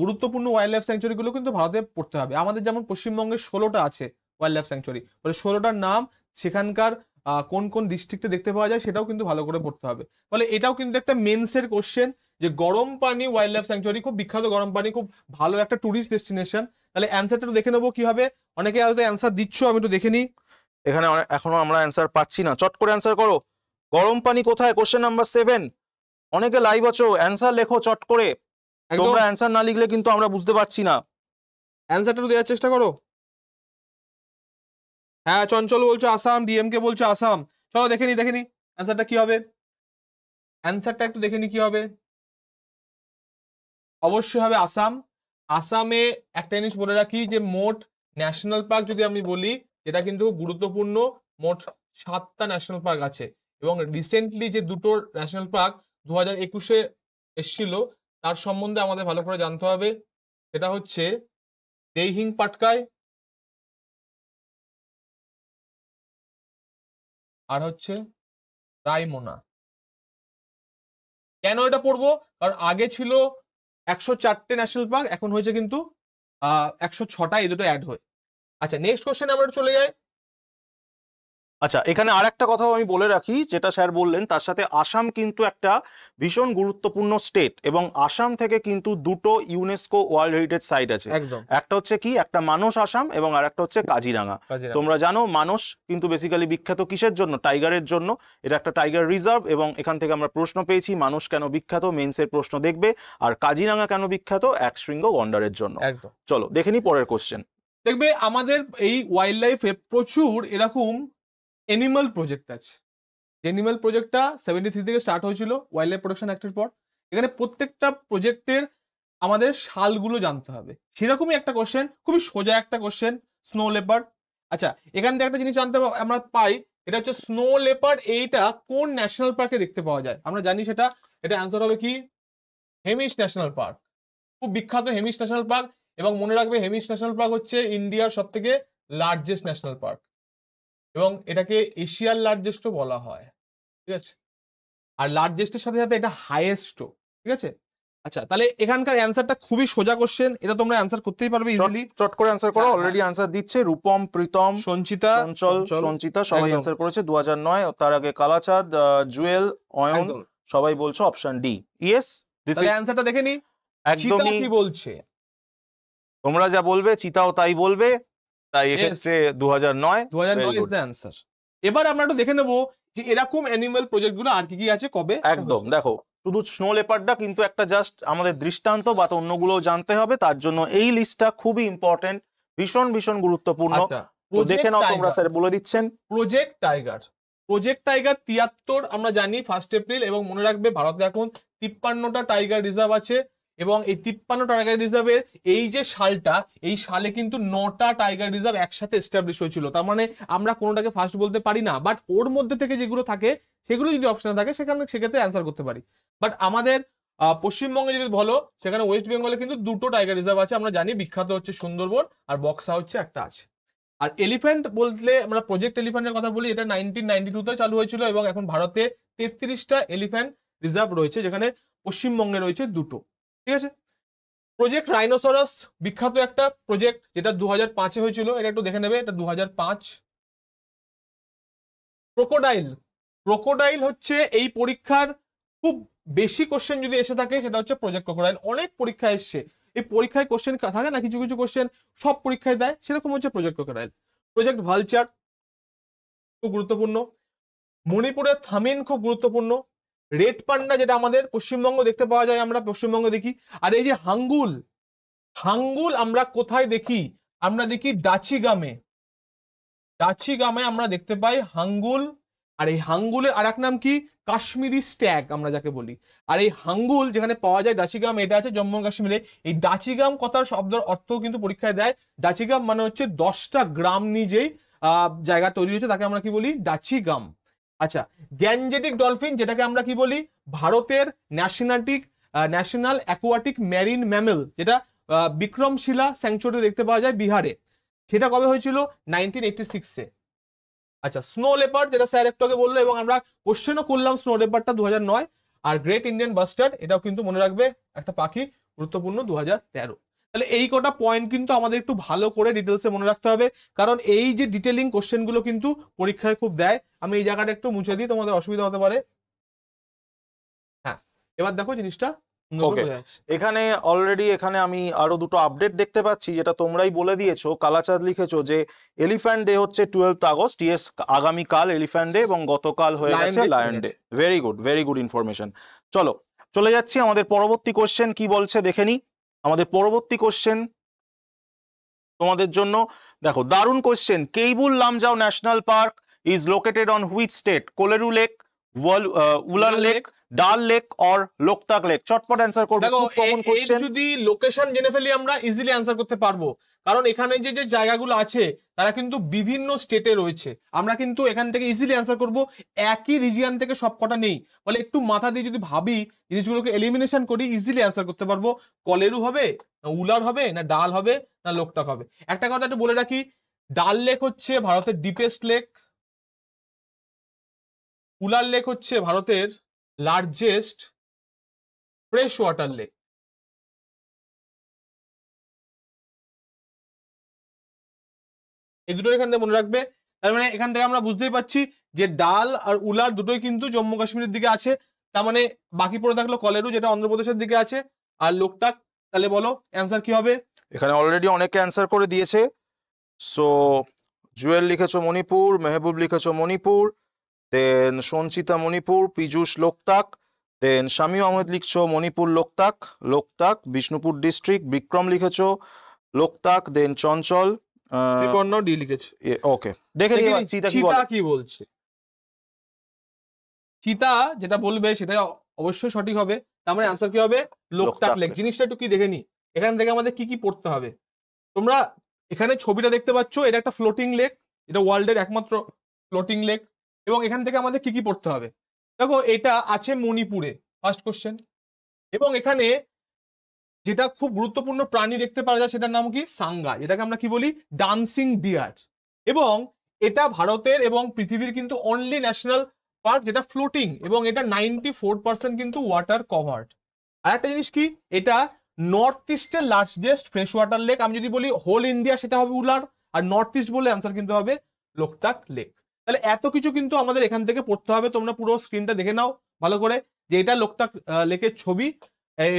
গুরুত্বপূর্ণ ওয়াইল্ড লাইফ স্যাংচুয়ারিগুলো কিন্তু ভারতে পড়তে হবে আমাদের যেমন পশ্চিমবঙ্গে ষোলোটা আছে ওয়াইল্ড লাইফ স্যাংচুয়ারি বলে ষোলোটার নাম সেখানকার কোন কোন ডিস্ট্রিক্টে দেখতে পাওয়া যায় সেটাও কিন্তু ভালো করে পড়তে হবে ফলে এটাও কিন্তু একটা মেন্সের কোশ্চেন যে গরম পানি ওয়াইল্ড লাইফ স্যাংচুয়ারি খুব বিখ্যাত গরম পানি খুব ভালো একটা ট্যুরিস্ট ডেস্টিনেশন তাহলে অ্যান্সারটা একটু দেখে নেবো কি হবে অনেকে হয়তো অ্যান্সার দিচ্ছ আমি একটু দেখে নিই এখানে এখনো আমরা অ্যান্সার পাচ্ছি না চট করে অ্যান্সার করো গরম পানি কোথায় কোশ্চেন নাম্বার সেভেন অনেকে লাইভ আছো অ্যান্সার লেখো চট করে তোমরা অ্যান্সার না লিখলে কিন্তু আমরা বুঝতে পারছি না অ্যান্সারটা দেওয়ার চেষ্টা করো হ্যাঁ চঞ্চল বলছে আসাম কে বলছে আসাম চলো দেখে নি দেখে নি অ্যান্সারটা কি হবে অ্যান্সারটা একটু দেখে নি কি হবে অবশ্যই হবে আসাম আসামে একটা জিনিস বলে রাখি যে মোট ন্যাশনাল পার্ক যদি আমি বলি যেটা কিন্তু গুরুত্বপূর্ণ মোট সাতটা ন্যাশনাল পার্ক আছে এবং রিসেন্টলি যে দুটো ন্যাশনাল পার্ক দু হাজার একুশে এসছিল তার সম্বন্ধে আমাদের ভালো করে জানতে হবে সেটা হচ্ছে দেইহিং পাটকায় আর হচ্ছে রাইমোনা কেন এটা পড়বো কারণ আগে ছিল একশো চারটে ন্যাশনাল পার্ক এখন হয়েছে কিন্তু আহ একশো ছটা এই দুটো অ্যাড হয়ে আচ্ছা নেক্সট কোশ্চেন আমরা চলে যাই আচ্ছা এখানে আর একটা কথাও আমি বলে রাখি যেটা স্যার বললেন তার সাথে আসাম কিন্তু একটা ভীষণ গুরুত্বপূর্ণ স্টেট এবং আসাম থেকে কিন্তু দুটো ইউনেস্কো ওয়ার্ল্ড হেরিটেজ সাইট আছে একটা হচ্ছে কি একটা মানুষ আসাম এবং আর একটা হচ্ছে কাজিরাঙা তোমরা জানো মানুষ কিন্তু বেসিক্যালি বিখ্যাত কিসের জন্য টাইগারের জন্য এটা একটা টাইগার রিজার্ভ এবং এখান থেকে আমরা প্রশ্ন পেয়েছি মানুষ কেন বিখ্যাত মেন্সের প্রশ্ন দেখবে আর কাজিরাঙা কেন বিখ্যাত এক শৃঙ্গ ওয়ান্ডারের জন্য চলো দেখে নি পরের কোশ্চেন দেখবে আমাদের এই ওয়াইল্ড লাইফে প্রচুর এরকম অ্যানিমাল প্রজেক্ট আছে যে অ্যানিমাল প্রজেক্টটা সেভেন্টি থ্রি থেকে স্টার্ট হয়েছিল ওয়াইল্ড লাইফ প্রোটেকশন অ্যাক্টের পর এখানে প্রত্যেকটা প্রজেক্টের আমাদের সালগুলো জানতে হবে সেরকমই একটা কোশ্চেন খুবই সোজা একটা কোশ্চেন স্নো লেপার্ড আচ্ছা এখান থেকে একটা জিনিস জানতে আমরা পাই এটা হচ্ছে স্নো লেপার্ড এইটা কোন ন্যাশনাল পার্কে দেখতে পাওয়া যায় আমরা জানি সেটা এটা অ্যান্সার হবে কি হেমিশ ন্যাশনাল পার্ক খুব বিখ্যাত হেমিশ ন্যাশনাল পার্ক এবং মনে রাখবে হেমিশ ন্যাশনাল পার্ক হচ্ছে ইন্ডিয়ার সব থেকে লার্জেস্ট ন্যাশনাল পার্ক এবং এটাকে এশিয়ার লার্জেস্টও বলা হয় ঠিক আছে আর লার্জেস্টের সাথে সাথে এটা হায়েস্টও ঠিক আছে আচ্ছা তাহলে এখানকার অ্যান্সারটা খুবই সোজা কোশ্চেন এটা তোমরা অ্যান্সার করতেই পারবে ইজিলি চট করে অ্যান্সার করো অলরেডি অ্যান্সার হ্যাঁ। দিচ্ছে রূপম প্রীতম সঞ্চিতা অঞ্চল সঞ্চিতা সবাই অ্যান্সার করেছে দু ও নয় তার আগে কালাচাঁদ জুয়েল অয়ন সবাই বলছো অপশন ডি ইয়েস তাহলে অ্যান্সারটা দেখে নি একদমই কি বলছে তোমরা যা বলবে চিতাও তাই বলবে তাই এক্ষেত্রে দু হাজার নয় দু হাজার নয় অ্যান্সার এবার আমরা একটু দেখে নেবো যে এরকম অ্যানিমাল প্রজেক্ট গুলো আর কি কি আছে কবে একদম দেখো শুধু স্নো লেপারটা কিন্তু একটা জাস্ট আমাদের দৃষ্টান্ত বা তো অন্যগুলো জানতে হবে তার জন্য এই লিস্টটা খুবই ইম্পর্টেন্ট ভীষণ ভীষণ গুরুত্বপূর্ণ আচ্ছা, দেখে নাও তোমরা স্যার বলে দিচ্ছেন প্রজেক্ট টাইগার প্রজেক্ট টাইগার তিয়াত্তর আমরা জানি ফার্স্ট এপ্রিল এবং মনে রাখবে ভারতে এখন তিপ্পান্নটা টাইগার রিজার্ভ আছে এবং এই তিপ্পান্ন টাইগার রিজার্ভের এই যে সালটা এই সালে কিন্তু নটা টাইগার রিজার্ভ একসাথে এস্টাবলিশ হয়েছিল তার মানে আমরা কোনোটাকে ফার্স্ট বলতে পারি না বাট ওর মধ্যে থেকে যেগুলো থাকে সেগুলো যদি অপশনে থাকে সেখানে সেক্ষেত্রে অ্যান্সার করতে পারি বাট আমাদের পশ্চিমবঙ্গে যদি বলো সেখানে ওয়েস্ট বেঙ্গলে কিন্তু দুটো টাইগার রিজার্ভ আছে আমরা জানি বিখ্যাত হচ্ছে সুন্দরবন আর বক্সা হচ্ছে একটা আছে আর এলিফ্যান্ট বলতে আমরা প্রজেক্ট এলিফ্যান্টের কথা বলি এটা নাইনটিন নাইনটি টুতে চালু হয়েছিল এবং এখন ভারতে তেত্রিশটা এলিফ্যান্ট রিজার্ভ রয়েছে যেখানে পশ্চিমবঙ্গে রয়েছে দুটো ঠিক আছে প্রজেক্ট রাইনোসরাস বিখ্যাত একটা প্রজেক্ট যেটা দু হাজার পাঁচে হয়েছিল এটা একটু দেখে নেবে এটা দু হাজার পাঁচ ক্রোকোডাইল ক্রোকোডাইল হচ্ছে এই পরীক্ষার খুব বেশি কোশ্চেন যদি এসে থাকে সেটা হচ্ছে প্রজেক্ট প্রোকোডাইল অনেক পরীক্ষা এসছে এই পরীক্ষায় কোশ্চেন থাকে না কিছু কিছু কোশ্চেন সব পরীক্ষায় দেয় সেরকম হচ্ছে প্রজেক্ট প্রোকোডাইল প্রজেক্ট ভালচার খুব গুরুত্বপূর্ণ মণিপুরের থামিন খুব গুরুত্বপূর্ণ রেড পান্ডা যেটা আমাদের পশ্চিমবঙ্গ দেখতে পাওয়া যায় আমরা পশ্চিমবঙ্গ দেখি আর এই যে হাঙ্গুল হাঙ্গুল আমরা কোথায় দেখি আমরা দেখি ডাচি গামে ডাচি গামে আমরা দেখতে পাই হাঙ্গুল আর এই হাঙ্গুলের আর এক নাম কি কাশ্মীরি স্ট্যাগ আমরা যাকে বলি আর এই হাঙ্গুল যেখানে পাওয়া যায় ডাচিগাম এটা আছে জম্মু কাশ্মীরে এই ডাচিগাম কথার শব্দ অর্থ কিন্তু পরীক্ষায় দেয় ডাচিগাম মানে হচ্ছে দশটা গ্রাম নিজেই জায়গা তৈরি হয়েছে তাকে আমরা কি বলি ডাচিগাম আচ্ছা গ্যাঞ্জেটিক ডলফিন যেটাকে আমরা কি বলি ভারতের ন্যাশনালটিক ন্যাশনাল অ্যাকোয়াটিক ম্যারিন ম্যামেল যেটা বিক্রমশিলা স্যাংচুরি দেখতে পাওয়া যায় বিহারে সেটা কবে হয়েছিল নাইনটিন এইটটি সিক্সে আচ্ছা স্নো লেপার যেটা স্যার একটু আগে বললো এবং আমরা কোশ্চেনও করলাম স্নো লেপারটা দু আর গ্রেট ইন্ডিয়ান বাস্টার্ড এটাও কিন্তু মনে রাখবে একটা পাখি গুরুত্বপূর্ণ দু হাজার তেরো তাহলে এই কটা পয়েন্ট কিন্তু আমাদের একটু ভালো করে ডিটেলসে মনে রাখতে হবে কারণ এই যে ডিটেলিং কোশ্চেনগুলো কিন্তু পরীক্ষায় খুব দেয় আমি এই জায়গাটা একটু মুছে দিই তোমাদের অসুবিধা হতে পারে হ্যাঁ এবার দেখো জিনিসটা এখানে অলরেডি এখানে আমি আরো দুটো আপডেট দেখতে পাচ্ছি যেটা তোমরাই বলে দিয়েছো কালাচাঁদ লিখেছো যে এলিফ্যান্ট ডে হচ্ছে টুয়েলভ আগস্ট ইয়েস আগামীকাল এলিফ্যান্ট ডে এবং গতকাল হয়ে গেছে lion day very good very good information চলো চলে যাচ্ছি আমাদের পরবর্তী কোশ্চেন কি বলছে দেখে নিই আমাদের পরবর্তী কোশ্চেন তোমাদের জন্য দেখো দারুণ question Keibul Lamjao National park is located on which state Kolleru lake Wular lake Dal lake or Loktak lake চটপট অ্যান্সার করবো যদি লোকেশন জেনে ফেলি আমরা ইজিলি অ্যান্সার করতে পারবো কারণ এখানে যে যে জায়গাগুলো আছে তারা কিন্তু বিভিন্ন স্টেটে রয়েছে আমরা কিন্তু এখান থেকে ইজিলি অ্যান্সার করব একই রিজিয়ান থেকে সবকটা নেই বলে একটু মাথা দিয়ে যদি ভাবি জিনিসগুলোকে এলিমিনেশন করি ইজিলি অ্যান্সার করতে পারবো কলেরু হবে না উলার হবে না ডাল হবে না লোকটাক হবে একটা কথা একটু বলে রাখি ডাল লেক হচ্ছে ভারতের ডিপেস্ট লেক কুলার লেক হচ্ছে ভারতের লার্জেস্ট ফ্রেশ ওয়াটার লেক এই দুটো এখান থেকে মনে রাখবে তার মানে এখান থেকে আমরা বুঝতেই পাচ্ছি যে ডাল আর উলার দুটোই কিন্তু জম্মু কাশ্মীরের দিকে আছে তার মানে বাকি পড়ে থাকলো কলেরু যেটা অন্ধ্রপ্রদেশের দিকে আছে আর লোকটাক তাহলে বলো অ্যান্সার কি হবে এখানে অলরেডি অনেকে অ্যান্সার করে দিয়েছে সো জুয়েল লিখেছ মণিপুর মেহবুব লিখেছ মণিপুর দেন সঞ্চিতা মণিপুর পীযূষ লোকতাক দেন স্বামী আহমেদ লিখছ মণিপুর লোকতাক লোকতাক বিষ্ণুপুর ডিস্ট্রিক্ট বিক্রম লিখেছ লোকতাক দেন চঞ্চল শ্রীকর্ণ ডি লিখেছে ওকে দেখে চিতা কি বলছে চিতা যেটা বলবে সেটা অবশ্যই সঠিক হবে তার মানে আনসার কি হবে লোকটাক লেক জিনিসটা একটু কি দেখে নি এখান থেকে আমাদের কি কি পড়তে হবে তোমরা এখানে ছবিটা দেখতে পাচ্ছ এটা একটা ফ্লোটিং লেক এটা ওয়ার্ল্ডের একমাত্র ফ্লোটিং লেক এবং এখান থেকে আমাদের কি কি পড়তে হবে দেখো এটা আছে মণিপুরে ফার্স্ট কোশ্চেন এবং এখানে যেটা খুব গুরুত্বপূর্ণ প্রাণী দেখতে পাওয়া যায় সেটার নাম কি সাঙ্গা এটাকে আমরা কি বলি ডান্সিং ডিয়ার এবং এটা ভারতের এবং পৃথিবীর কিন্তু অনলি ন্যাশনাল পার্ক যেটা ফ্লোটিং এবং এটা নাইনটি ফোর পার্সেন্ট কিন্তু ওয়াটার কভার্ড আর একটা জিনিস কি এটা নর্থ ইস্টের লার্জেস্ট ফ্রেশ ওয়াটার লেক আমি যদি বলি হোল ইন্ডিয়া সেটা হবে উলার আর নর্থ ইস্ট বলে অ্যান্সার কিন্তু হবে লোকটাক লেক তাহলে এত কিছু কিন্তু আমাদের এখান থেকে পড়তে হবে তোমরা পুরো স্ক্রিনটা দেখে নাও ভালো করে যে এটা লোকটা লেকের ছবি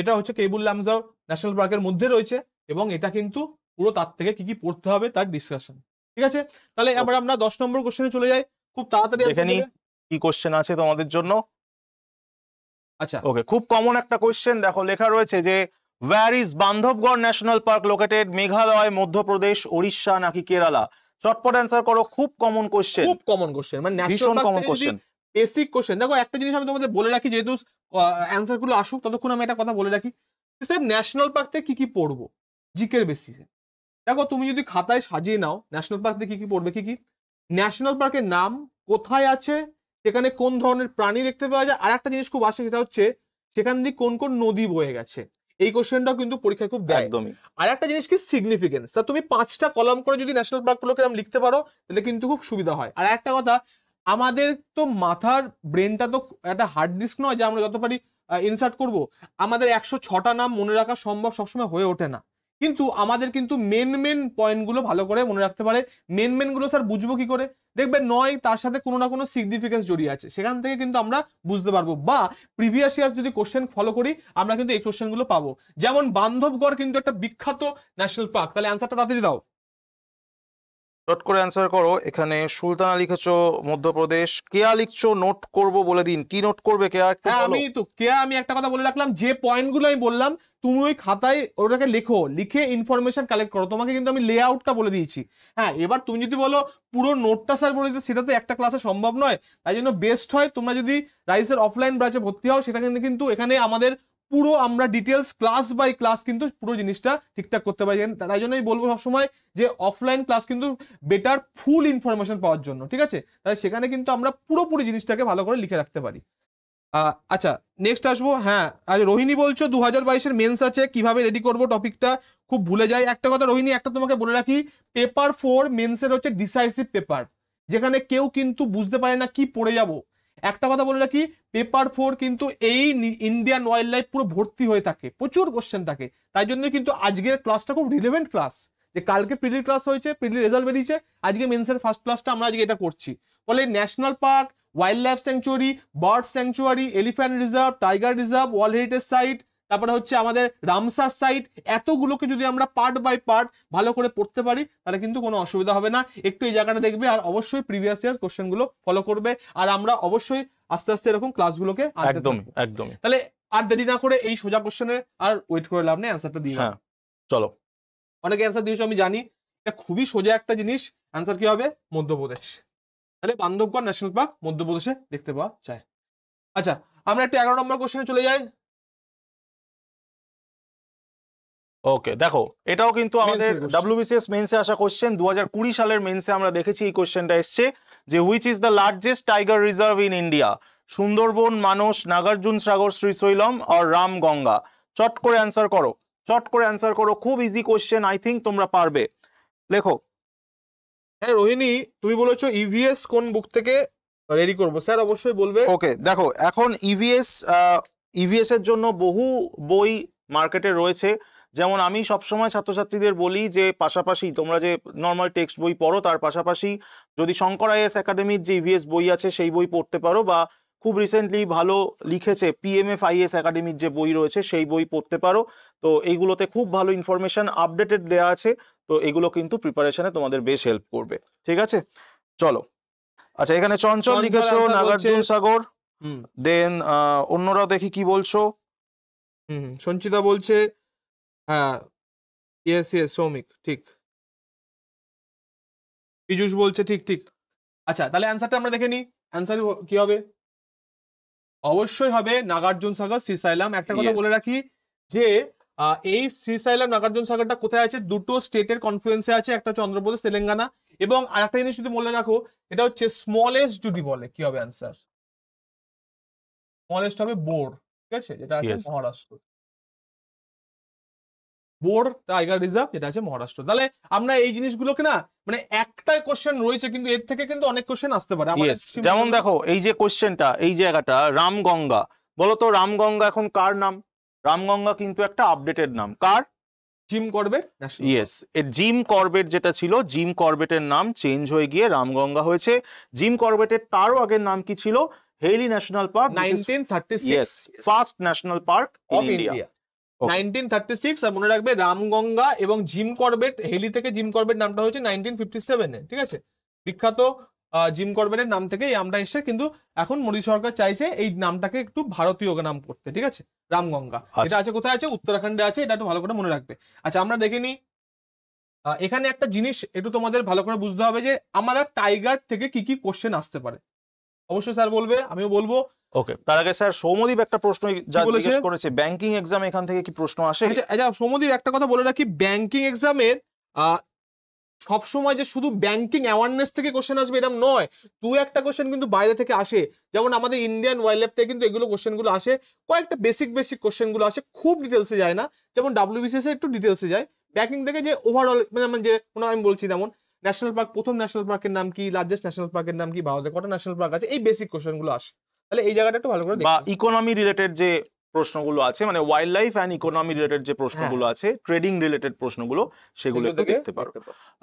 এটা হচ্ছে কেবুল লামজাও ন্যাশনাল পার্কের মধ্যে রয়েছে এবং এটা কিন্তু পুরো তার থেকে কি কি পড়তে হবে তার ডিসকাশন ঠিক আছে তাহলে এবার আমরা দশ নম্বর কোশ্চেনে চলে যাই খুব তাড়াতাড়ি কি কোশ্চেন আছে তোমাদের জন্য আচ্ছা ওকে খুব কমন একটা কোশ্চেন দেখো লেখা রয়েছে যে where is Bandhavgarh National Park located Meghalaya Madhya Pradesh Odisha নাকি কেরালা চটপট অ্যান্সার করো খুব কমন কোশ্চেন খুব কমন কোশ্চেন মানে ভীষণ কমন কোশ্চেন বেসিক কোশ্চেন দেখো একটা জিনিস আমি তোমাদের বলে রাখি যেহেতু অ্যান্সার গুলো আসুক ততক্ষণ আমি একটা কথা বলে রাখি স্যার ন্যাশনাল পার্ক থেকে কি কি পড়বো জিকের বেসিসে দেখো তুমি যদি খাতায় সাজিয়ে নাও ন্যাশনাল পার্ক থেকে কি কি পড়বে কি কি ন্যাশনাল পার্কের নাম কোথায় আছে সেখানে কোন ধরনের প্রাণী দেখতে পাওয়া যায় আর একটা জিনিস খুব আসে সেটা হচ্ছে সেখান দিয়ে কোন কোন নদী বয়ে গেছে এই কোশ্চেনটাও কিন্তু পরীক্ষা খুব দেয় একদমই আর একটা জিনিস কি সিগনিফিকেন্স তা তুমি পাঁচটা কলম করে যদি ন্যাশনাল গুলোকে আমি লিখতে পারো তাহলে কিন্তু খুব সুবিধা হয় আর একটা কথা আমাদের তো মাথার ব্রেনটা তো একটা হার্ড ডিস্ক নয় যে আমরা যত পারি ইনসার্ট করব আমাদের একশো ছটা নাম মনে রাখা সম্ভব সবসময় হয়ে ওঠে না কিন্তু আমাদের কিন্তু মেন মেন পয়েন্টগুলো ভালো করে মনে রাখতে পারে মেন মেনগুলো স্যার বুঝবো কি করে দেখবে নয় তার সাথে কোনো না কোনো সিগনিফিকেন্স জড়িয়ে আছে সেখান থেকে কিন্তু আমরা বুঝতে পারবো বা প্রিভিয়াস ইয়ার যদি কোশ্চেন ফলো করি আমরা কিন্তু এই কোশ্চেনগুলো পাবো যেমন বান্ধবগড় কিন্তু একটা বিখ্যাত ন্যাশনাল পার্ক তাহলে অ্যান্সারটা তাড়াতাড়ি দাও চট করে অ্যান্সার করো এখানে সুলতানা লিখেছ মধ্যপ্রদেশ কেয়া লিখছো নোট করব বলে দিন কি নোট করবে কেয়া হ্যাঁ আমি তো কেয়া আমি একটা কথা বলে রাখলাম যে পয়েন্টগুলো আমি বললাম তুমি ওই খাতায় ওটাকে লেখো লিখে ইনফরমেশন কালেক্ট করো তোমাকে কিন্তু আমি লে আউটটা বলে দিয়েছি হ্যাঁ এবার তুমি যদি বলো পুরো নোটটা স্যার বলে দিতে সেটা তো একটা ক্লাসে সম্ভব নয় তাই জন্য বেস্ট হয় তোমরা যদি রাইসের অফলাইন ব্রাঞ্চে ভর্তি হও সেটা কিন্তু এখানে আমাদের পুরো আমরা ডিটেলস ক্লাস বাই ক্লাস কিন্তু পুরো জিনিসটা ঠিকঠাক করতে পারি তাই জন্যই বলবো সবসময় যে অফলাইন ক্লাস কিন্তু বেটার ফুল ইনফরমেশন পাওয়ার জন্য ঠিক আছে তাই সেখানে কিন্তু আমরা পুরোপুরি জিনিসটাকে ভালো করে লিখে রাখতে পারি আচ্ছা নেক্সট আসবো হ্যাঁ আজ রোহিণী বলছো দু হাজার বাইশের মেন্স আছে কিভাবে রেডি করব টপিকটা খুব ভুলে যায় একটা কথা রোহিণী একটা তোমাকে বলে রাখি পেপার ফোর মেন্সের হচ্ছে ডিসাইসিভ পেপার যেখানে কেউ কিন্তু বুঝতে পারে না কি পড়ে যাবো একটা কথা বলে রাখি পেপার ফোর কিন্তু এই ইন্ডিয়ান ওয়াইল্ড লাইফ পুরো ভর্তি হয়ে থাকে প্রচুর কোশ্চেন থাকে তাই জন্য কিন্তু আজকের ক্লাসটা খুব রিলেভেন্ট ক্লাস যে কালকে প্রিলির ক্লাস হয়েছে প্রিলির রেজাল্ট বেরিয়েছে আজকে মেন্সের ফার্স্ট ক্লাসটা আমরা আজকে এটা করছি ফলে national park wildlife sanctuary bird sanctuary elephant reserve tiger reserve world heritage site তারপরে হচ্ছে আমাদের রামসার সাইট এতগুলোকে যদি আমরা পার্ট বাই পার্ট ভালো করে পড়তে পারি তাহলে কিন্তু কোনো অসুবিধা হবে না একটু এই জায়গাটা দেখবে আর অবশ্যই প্রিভিয়াস ইয়ার কোশ্চেনগুলো ফলো করবে আর আমরা অবশ্যই আস্তে আস্তে এরকম ক্লাসগুলোকে একদম একদম তাহলে আর দেরি না করে এই সোজা কোশ্চেনের আর ওয়েট করে লাভ নেই অ্যান্সারটা দিয়ে হ্যাঁ, চলো অনেকে অ্যান্সার দিয়েছো আমি জানি এটা খুবই সোজা একটা জিনিস অ্যান্সার কি হবে মধ্যপ্রদেশ তাহলে বান্ধবগড় ন্যাশনাল পার্ক মধ্যপ্রদেশে দেখতে পাওয়া যায় আচ্ছা আমরা একটা এগারো নম্বর কোশ্চেনে চলে যাই ওকে দেখো এটাও কিন্তু আমাদের ডাব্লিউবিসিএস মেন্সে আসা কোশ্চেন দু সালের মেন্সে আমরা দেখেছি এই কোশ্চেনটা এসছে যে which is the largest tiger reserve in India Sundarban Manas Nagarjuna Sagar Srisailam আর রাম গঙ্গা চট করে অ্যান্সার করো চট করে অ্যান্সার করো খুব ইজি কোশ্চেন আই থিঙ্ক তোমরা পারবে লেখো হ্যাঁ রোহিণী তুমি বলেছো ইভিএস e কোন বুক থেকে রেডি করবো স্যার অবশ্যই বলবে ওকে দেখো এখন ইভিএস e ইভিএস e এর জন্য বহু বই মার্কেটে রয়েছে যেমন আমি সবসময় ছাত্রছাত্রীদের বলি যে পাশাপাশি তোমরা যে নর্মাল টেক্সট বই পড়ো তার পাশাপাশি যদি শঙ্কর আইএস একাডেমির যে ইভিএস e বই আছে সেই বই পড়তে পারো বা খুব রিসেন্টলি ভালো লিখেছে পিএমএফ আইএস একাডেমির যে বই রয়েছে সেই বই পড়তে পারো তো এইগুলোতে খুব ভালো ইনফরমেশান আপডেটেড দেওয়া আছে তো এগুলো কিন্তু প্রিপারেশনে তোমাদের বেশ হেল্প করবে ঠিক আছে চলো আচ্ছা এখানে চঞ্চল লিখেছো নাগার্জুন সাগর দেন অন্যরা দেখি কি বলছো সঞ্চিতা বলছে হ্যাঁ ইয়েস ইয়েস সৌমিক ঠিক পীযুষ বলছে ঠিক ঠিক আচ্ছা তাহলে অ্যান্সারটা আমরা দেখে নিই অ্যান্সার কি হবে অবশ্যই হবে নাগার্জুন সাগর শ্রীসাইলাম একটা কথা বলে রাখি যে এই শ্রীসাইলাম নাগার্জুন সাগরটা কোথায় আছে দুটো স্টেটের কনফ্লুয়েন্সে আছে একটা চন্দ্রপ্রদেশ তেলেঙ্গানা এবং আরেকটা জিনিস যদি বলে রাখো এটা হচ্ছে স্মলেস্ট যদি বলে কি হবে অ্যান্সার স্মলেস্ট হবে বোর ঠিক আছে যেটা আছে মহারাষ্ট্র বোর টাইগার রিজার্ভ যেটা আছে মহারাষ্ট্র তাহলে আমরা এই জিনিসগুলোকে না মানে একটাই কোশ্চেন রয়েছে কিন্তু এর থেকে কিন্তু অনেক কোশ্চেন আসতে পারে যেমন দেখো এই যে কোশ্চেনটা এই জায়গাটা রামগঙ্গা বলতো রামগঙ্গা এখন কার নাম রামগঙ্গা কিন্তু একটা আপডেটেড নাম কার Jim Corbett yes Jim Corbett যেটা ছিল জিম করবেটের নাম চেঞ্জ হয়ে গিয়ে রামগঙ্গা হয়েছে জিম করবেটের তারও আগের নাম কি ছিল Hailey national park thirty first national park of India nineteen thirty six আর মনে রাখবে রামগঙ্গা এবং জিম করবেট হেলি থেকে জিম করবেট নামটা হয়েছে নাইনটিন ফিফটি সেভেনে ঠিক আছে বিখ্যাত জিম করবেটের নাম থেকে এই নামটা এসে কিন্তু এখন মোদি সরকার চাইছে এই নামটাকে একটু ভারতীয় নাম করতে ঠিক আছে রামগঙ্গা আচ্ছা। এটা আছে কোথায় আছে উত্তরাখণ্ডে আছে এটা একটু ভালো করে মনে রাখবে আচ্ছা আমরা দেখে নিই এখানে একটা জিনিস একটু তোমাদের ভালো করে বুঝতে হবে যে আমরা টাইগার থেকে কি কি কোশ্চেন আসতে পারে অবশ্যই স্যার বলবে আমিও বলবো ওকে তার আগে স্যার সৌমদীপ একটা প্রশ্ন যা জিজ্ঞেস করেছে ব্যাংকিং এক্সাম এখান থেকে কি প্রশ্ন আসে আচ্ছা, আচ্ছা সৌমদীপ একটা কথা বলে রাখি ব্যাংকিং এক্সামের সবসময় যে শুধু ব্যাংকিং অ্যাওয়ারনেস থেকে কোশ্চেন আসবে এরকম নয় দু একটা কোশ্চেন কিন্তু বাইরে থেকে আসে যেমন আমাদের ইন্ডিয়ান ওয়াইল্ড লাইফ থেকে কিন্তু এগুলো কোশ্চেনগুলো আসে কয়েকটা বেসিক বেসিক কোশ্চেনগুলো আসে খুব ডিটেলসে যায় না যেমন ডাব্লিউবিসিএসে একটু ডিটেলসে যায় ব্যাংকিং থেকে যে ওভারঅল মানে যে যে আমি বলছি যেমন ন্যাশনাল পার্ক প্রথম ন্যাশনাল পার্কের নাম কি লার্জেস্ট ন্যাশনাল পার্কের নাম কি ভারতের কটা ন্যাশনাল পার্ক আছে এই বেসিক কোশ্চেনগুলো আসে তাহলে এই জায়গাটা একটু ভালো করে বা ইকোনমি রিলেটেড যে প্রশ্নগুলো আছে মানে wildlife and economy related যে প্রশ্নগুলো হ্যাঁ। আছে ট্রেডিং রিলেটেড প্রশ্নগুলো সেগুলো দেখতে পারো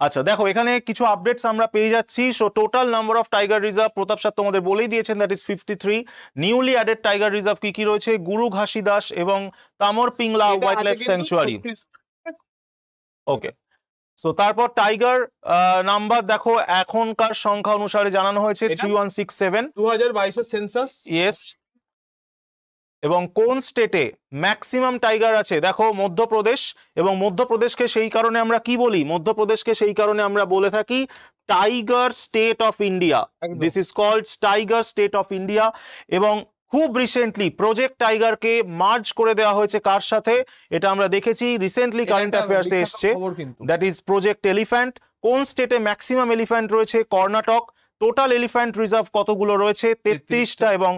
আচ্ছা দেখো এখানে কিছু আপডেটস আমরা পেয়ে যাচ্ছি so total number of tiger reserve Pratap sir তোমাদের বলেই দিয়েছেন that is fifty three newly added tiger reserve কি কি রয়েছে গুরু ঘাসি দাস এবং Tamor Pingla wildlife sanctuary okay so তারপর টাইগার নাম্বার দেখো এখনকার সংখ্যা অনুসারে জানানো হয়েছে থ্রি ওয়ান সিক্স সেভেন দু হাজার বাইশের সেন্সাস ইয়েস এবং কোন স্টেটে ম্যাক্সিমাম টাইগার আছে দেখো মধ্যপ্রদেশ এবং মধ্যপ্রদেশকে সেই কারণে আমরা কি বলি মধ্যপ্রদেশকে সেই কারণে আমরা বলে থাকি tiger state of India this is called tiger state of India এবং খুব রিসেন্টলি প্রজেক্ট টাইগারকে মার্জ করে দেওয়া হয়েছে কার সাথে এটা আমরা দেখেছি রিসেন্টলি কারেন্ট অ্যাফেয়ার্সে এসছে দ্যাট ইজ প্রজেক্ট এলিফ্যান্ট কোন স্টেটে ম্যাক্সিমাম এলিফ্যান্ট রয়েছে কর্ণাটক টোটাল এলিফ্যান্ট রিজার্ভ কতগুলো রয়েছে তেত্রিশটা এবং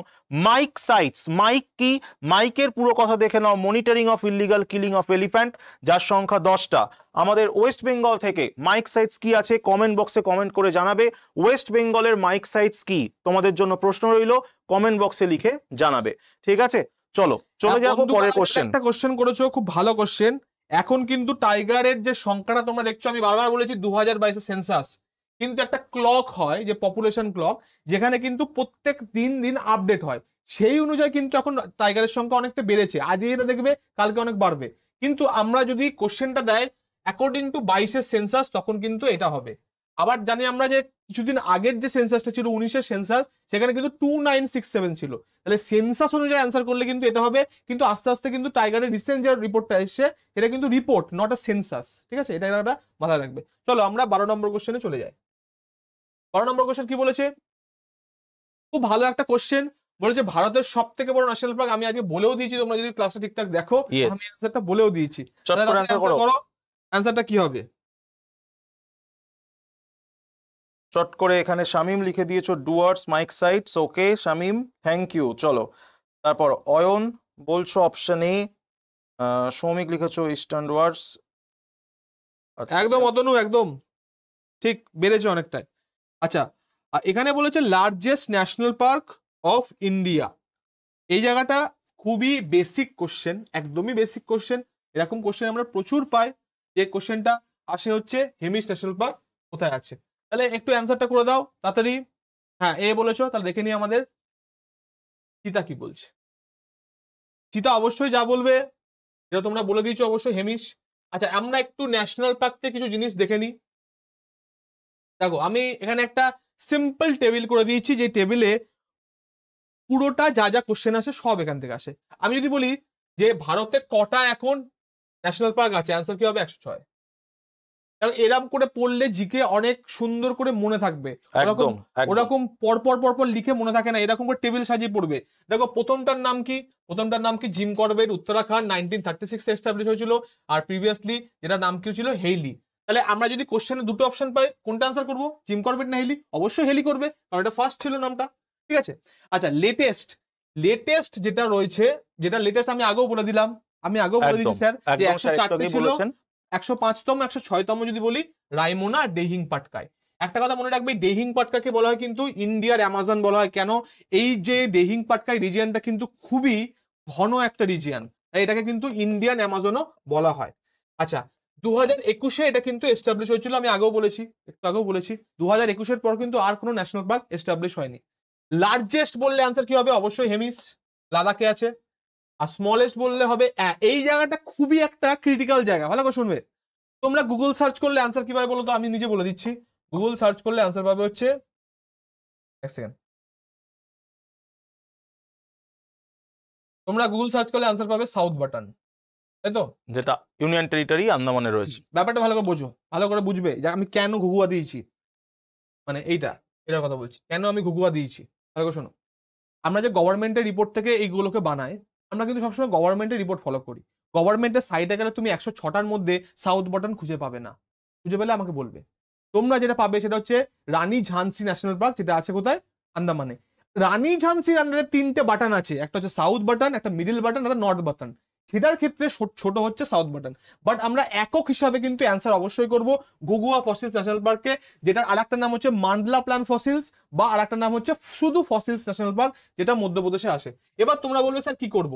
মাইক সাইটস মাইক কি মাইকের পুরো কথা দেখে নাও monitoring of illegal killing of elephant যার সংখ্যা দশটা আমাদের ওয়েস্ট বেঙ্গল থেকে মাইক সাইটস কি আছে কমেন্ট বক্সে কমেন্ট করে জানাবে ওয়েস্ট বেঙ্গলের মাইক সাইটস কি তোমাদের জন্য প্রশ্ন রইল কমেন্ট বক্সে লিখে জানাবে ঠিক আছে চলো চলে হ্যাঁ, যাবো পরের কোশ্চেন একটা কোশ্চেন করেছো খুব ভালো কোশ্চেন এখন কিন্তু টাইগারের যে সংখ্যাটা তোমরা দেখছো আমি বারবার বলেছি দু হাজার বাইশের সেন্সাস কিন্তু একটা ক্লক হয় যে পপুলেশন ক্লক যেখানে কিন্তু প্রত্যেক দিন দিন আপডেট হয় সেই অনুযায়ী কিন্তু এখন টাইগারের সংখ্যা অনেকটা বেড়েছে আজ এটা দেখবে কালকে অনেক বাড়বে কিন্তু আমরা যদি কোশ্চেনটা দেয় অ্যাকর্ডিং টু বাইশের সেন্সাস তখন কিন্তু এটা হবে আবার জানি আমরা যে কিছুদিন আগের যে সেন্সাসটা ছিল উনিশের সেন্সাস সেখানে কিন্তু টু নাইন সিক্স সেভেন ছিল তাহলে সেন্সাস অনুযায়ী অ্যান্সার করলে কিন্তু এটা হবে কিন্তু আস্তে আস্তে কিন্তু টাইগারের রিসেন্ট যে রিপোর্টটা এসছে এটা কিন্তু রিপোর্ট নট আ সেন্সাস ঠিক আছে এটা একটা মাথায় রাখবে চলো আমরা বারো নম্বর কোশ্চেনে চলে যাই বারো নম্বর কোশ্চেন কি বলেছে খুব ভালো একটা কোশ্চেন বলেছে ভারতের সব থেকে বড় ন্যাশনাল পার্ক আমি আজকে বলেও দিয়েছি তোমরা যদি ক্লাসটা ঠিকঠাক দেখো আমি অ্যান্সারটা বলেও দিয়েছি অ্যান্সারটা কি হবে চট করে এখানে শামিম লিখে দিয়েছো Duars MIKE sites okay Shamim thank you চলো তারপর অয়ন বলছো অপশন এ সৌমিক লিখেছো ইস্টার্ন আচ্ছা। ডুয়ার্স একদম অতনু একদম ঠিক বেড়েছে অনেকটাই আচ্ছা এখানে বলেছে largest national park of India এই জায়গাটা খুবই বেসিক কোশ্চেন একদমই বেসিক কোশ্চেন এরকম কোশ্চেন আমরা প্রচুর পাই যে কোশ্চেনটা আসে হচ্ছে হেমিস ন্যাশনাল পার্ক কোথায় আছে তাহলে একটু অ্যান্সারটা করে দাও তাড়াতাড়ি হ্যাঁ এ বলেছো তাহলে দেখে নিই আমাদের চিতা কি বলছে চিতা অবশ্যই যা বলবে যেটা তোমরা বলে দিয়েছো অবশ্যই হেমিস আচ্ছা আমরা একটু ন্যাশনাল পার্ক থেকে কিছু জিনিস দেখে নিই দেখো আমি এখানে একটা সিম্পল টেবিল করে দিয়েছি যে টেবিলে পুরোটা যা যা কোশ্চেন আসে সব এখান থেকে আসে আমি যদি বলি যে ভারতে কটা এখন ন্যাশনাল পার্ক আছে অ্যান্সার কি হবে একশো ছয় এরকম এরম করে পড়লে জিকে অনেক সুন্দর করে মনে থাকবে ওরকম ওরকম পরপর পরপর লিখে মনে থাকে না এরকম করে টেবিল সাজিয়ে পড়বে দেখো প্রথমটার নাম কি প্রথমটার নাম কি Jim Corbett Uttarakhand nineteen thirty six establish হয়েছিল আর প্রিভিয়াসলি এটার নাম কি ছিল হেইলি তাহলে আমরা যদি কোশ্চেনে দুটো অপশন পাই কোনটা আনসার করবো জিম করবেট না হেলি অবশ্যই হেলি করবে কারণ এটা ফার্স্ট ছিল নামটা ঠিক আছে আচ্ছা লেটেস্ট লেটেস্ট যেটা রয়েছে যেটা লেটেস্ট আমি আগেও বলে দিলাম আমি আগেও বলে দিচ্ছি স্যার যে একশো চারটি ছিল একশো পাঁচতম একশো ছয়তম যদি বলি রাইমোনা ডেহিং পাটকায় একটা কথা মনে রাখবে ডেহিং পাটকাকে বলা হয় কিন্তু ইন্ডিয়ার অ্যামাজন বলা হয় কেন এই যে ডেহিং পাটকাই রিজিয়ানটা কিন্তু খুবই ঘন একটা রিজিয়ান এটাকে কিন্তু ইন্ডিয়ান অ্যামাজনও বলা হয় আচ্ছা দু হাজার একুশে এটা কিন্তু এস্টাবলিশ হয়েছিল আমি আগেও বলেছি একটু আগেও বলেছি দু হাজার একুশের পর কিন্তু আর কোনো ন্যাশনাল পার্ক এস্টাবলিশ হয়নি লার্জেস্ট বললে অ্যান্সার কি হবে অবশ্যই হেমিস লাদাখে আছে আর স্মলেস্ট বললে হবে এই জায়গাটা খুবই একটা ক্রিটিক্যাল জায়গা ভালো করে শুনবে তোমরা গুগল সার্চ করলে আনসার কিভাবে বলো তো আমি নিজে বলে দিচ্ছি গুগল সার্চ করলে আনসার পাবে হচ্ছে তোমরা গুগল সার্চ করলে আনসার পাবে সাউথ বাটান তাই তো যেটা ইউনিয়ন টেরিটরি আন্দামানে রয়েছে ব্যাপারটা ভালো করে বোঝো ভালো করে বুঝবে যে আমি কেন ঘুগুয়া দিয়েছি মানে এইটা এটার কথা বলছি কেন আমি ঘুগুয়া দিয়েছি ভালো করে শোনো আমরা যে গভর্নমেন্টের রিপোর্ট থেকে এইগুলোকে বানাই আমরা কিন্তু সবসময় গভর্নমেন্টের রিপোর্ট ফলো করি গভর্নমেন্টের সাইটে গেলে তুমি একশো ছটার মধ্যে সাউথ বটন খুঁজে পাবে না খুঁজে পেলে আমাকে বলবে তোমরা যেটা পাবে সেটা হচ্ছে রানী ঝান্সি ন্যাশনাল পার্ক যেটা আছে কোথায় আন্দামানে রানী ঝান্সির আন্ডারে তিনটে বাটন আছে একটা হচ্ছে সাউথ বাটন একটা মিডিল বাটন একটা নর্থ বাটন থ্রিডার ক্ষেত্রে ছোট হচ্ছে সাউথ বাটন বাট আমরা একক হিসাবে কিন্তু অ্যান্সার অবশ্যই করব গুগুয়া ফসিলস ন্যাশনাল পার্কে যেটার আর নাম হচ্ছে মান্ডলা প্ল্যান ফসিলস বা আর নাম হচ্ছে শুধু ফসিলস ন্যাশনাল পার্ক যেটা মধ্যপ্রদেশে আসে এবার তোমরা বলবে স্যার কি করব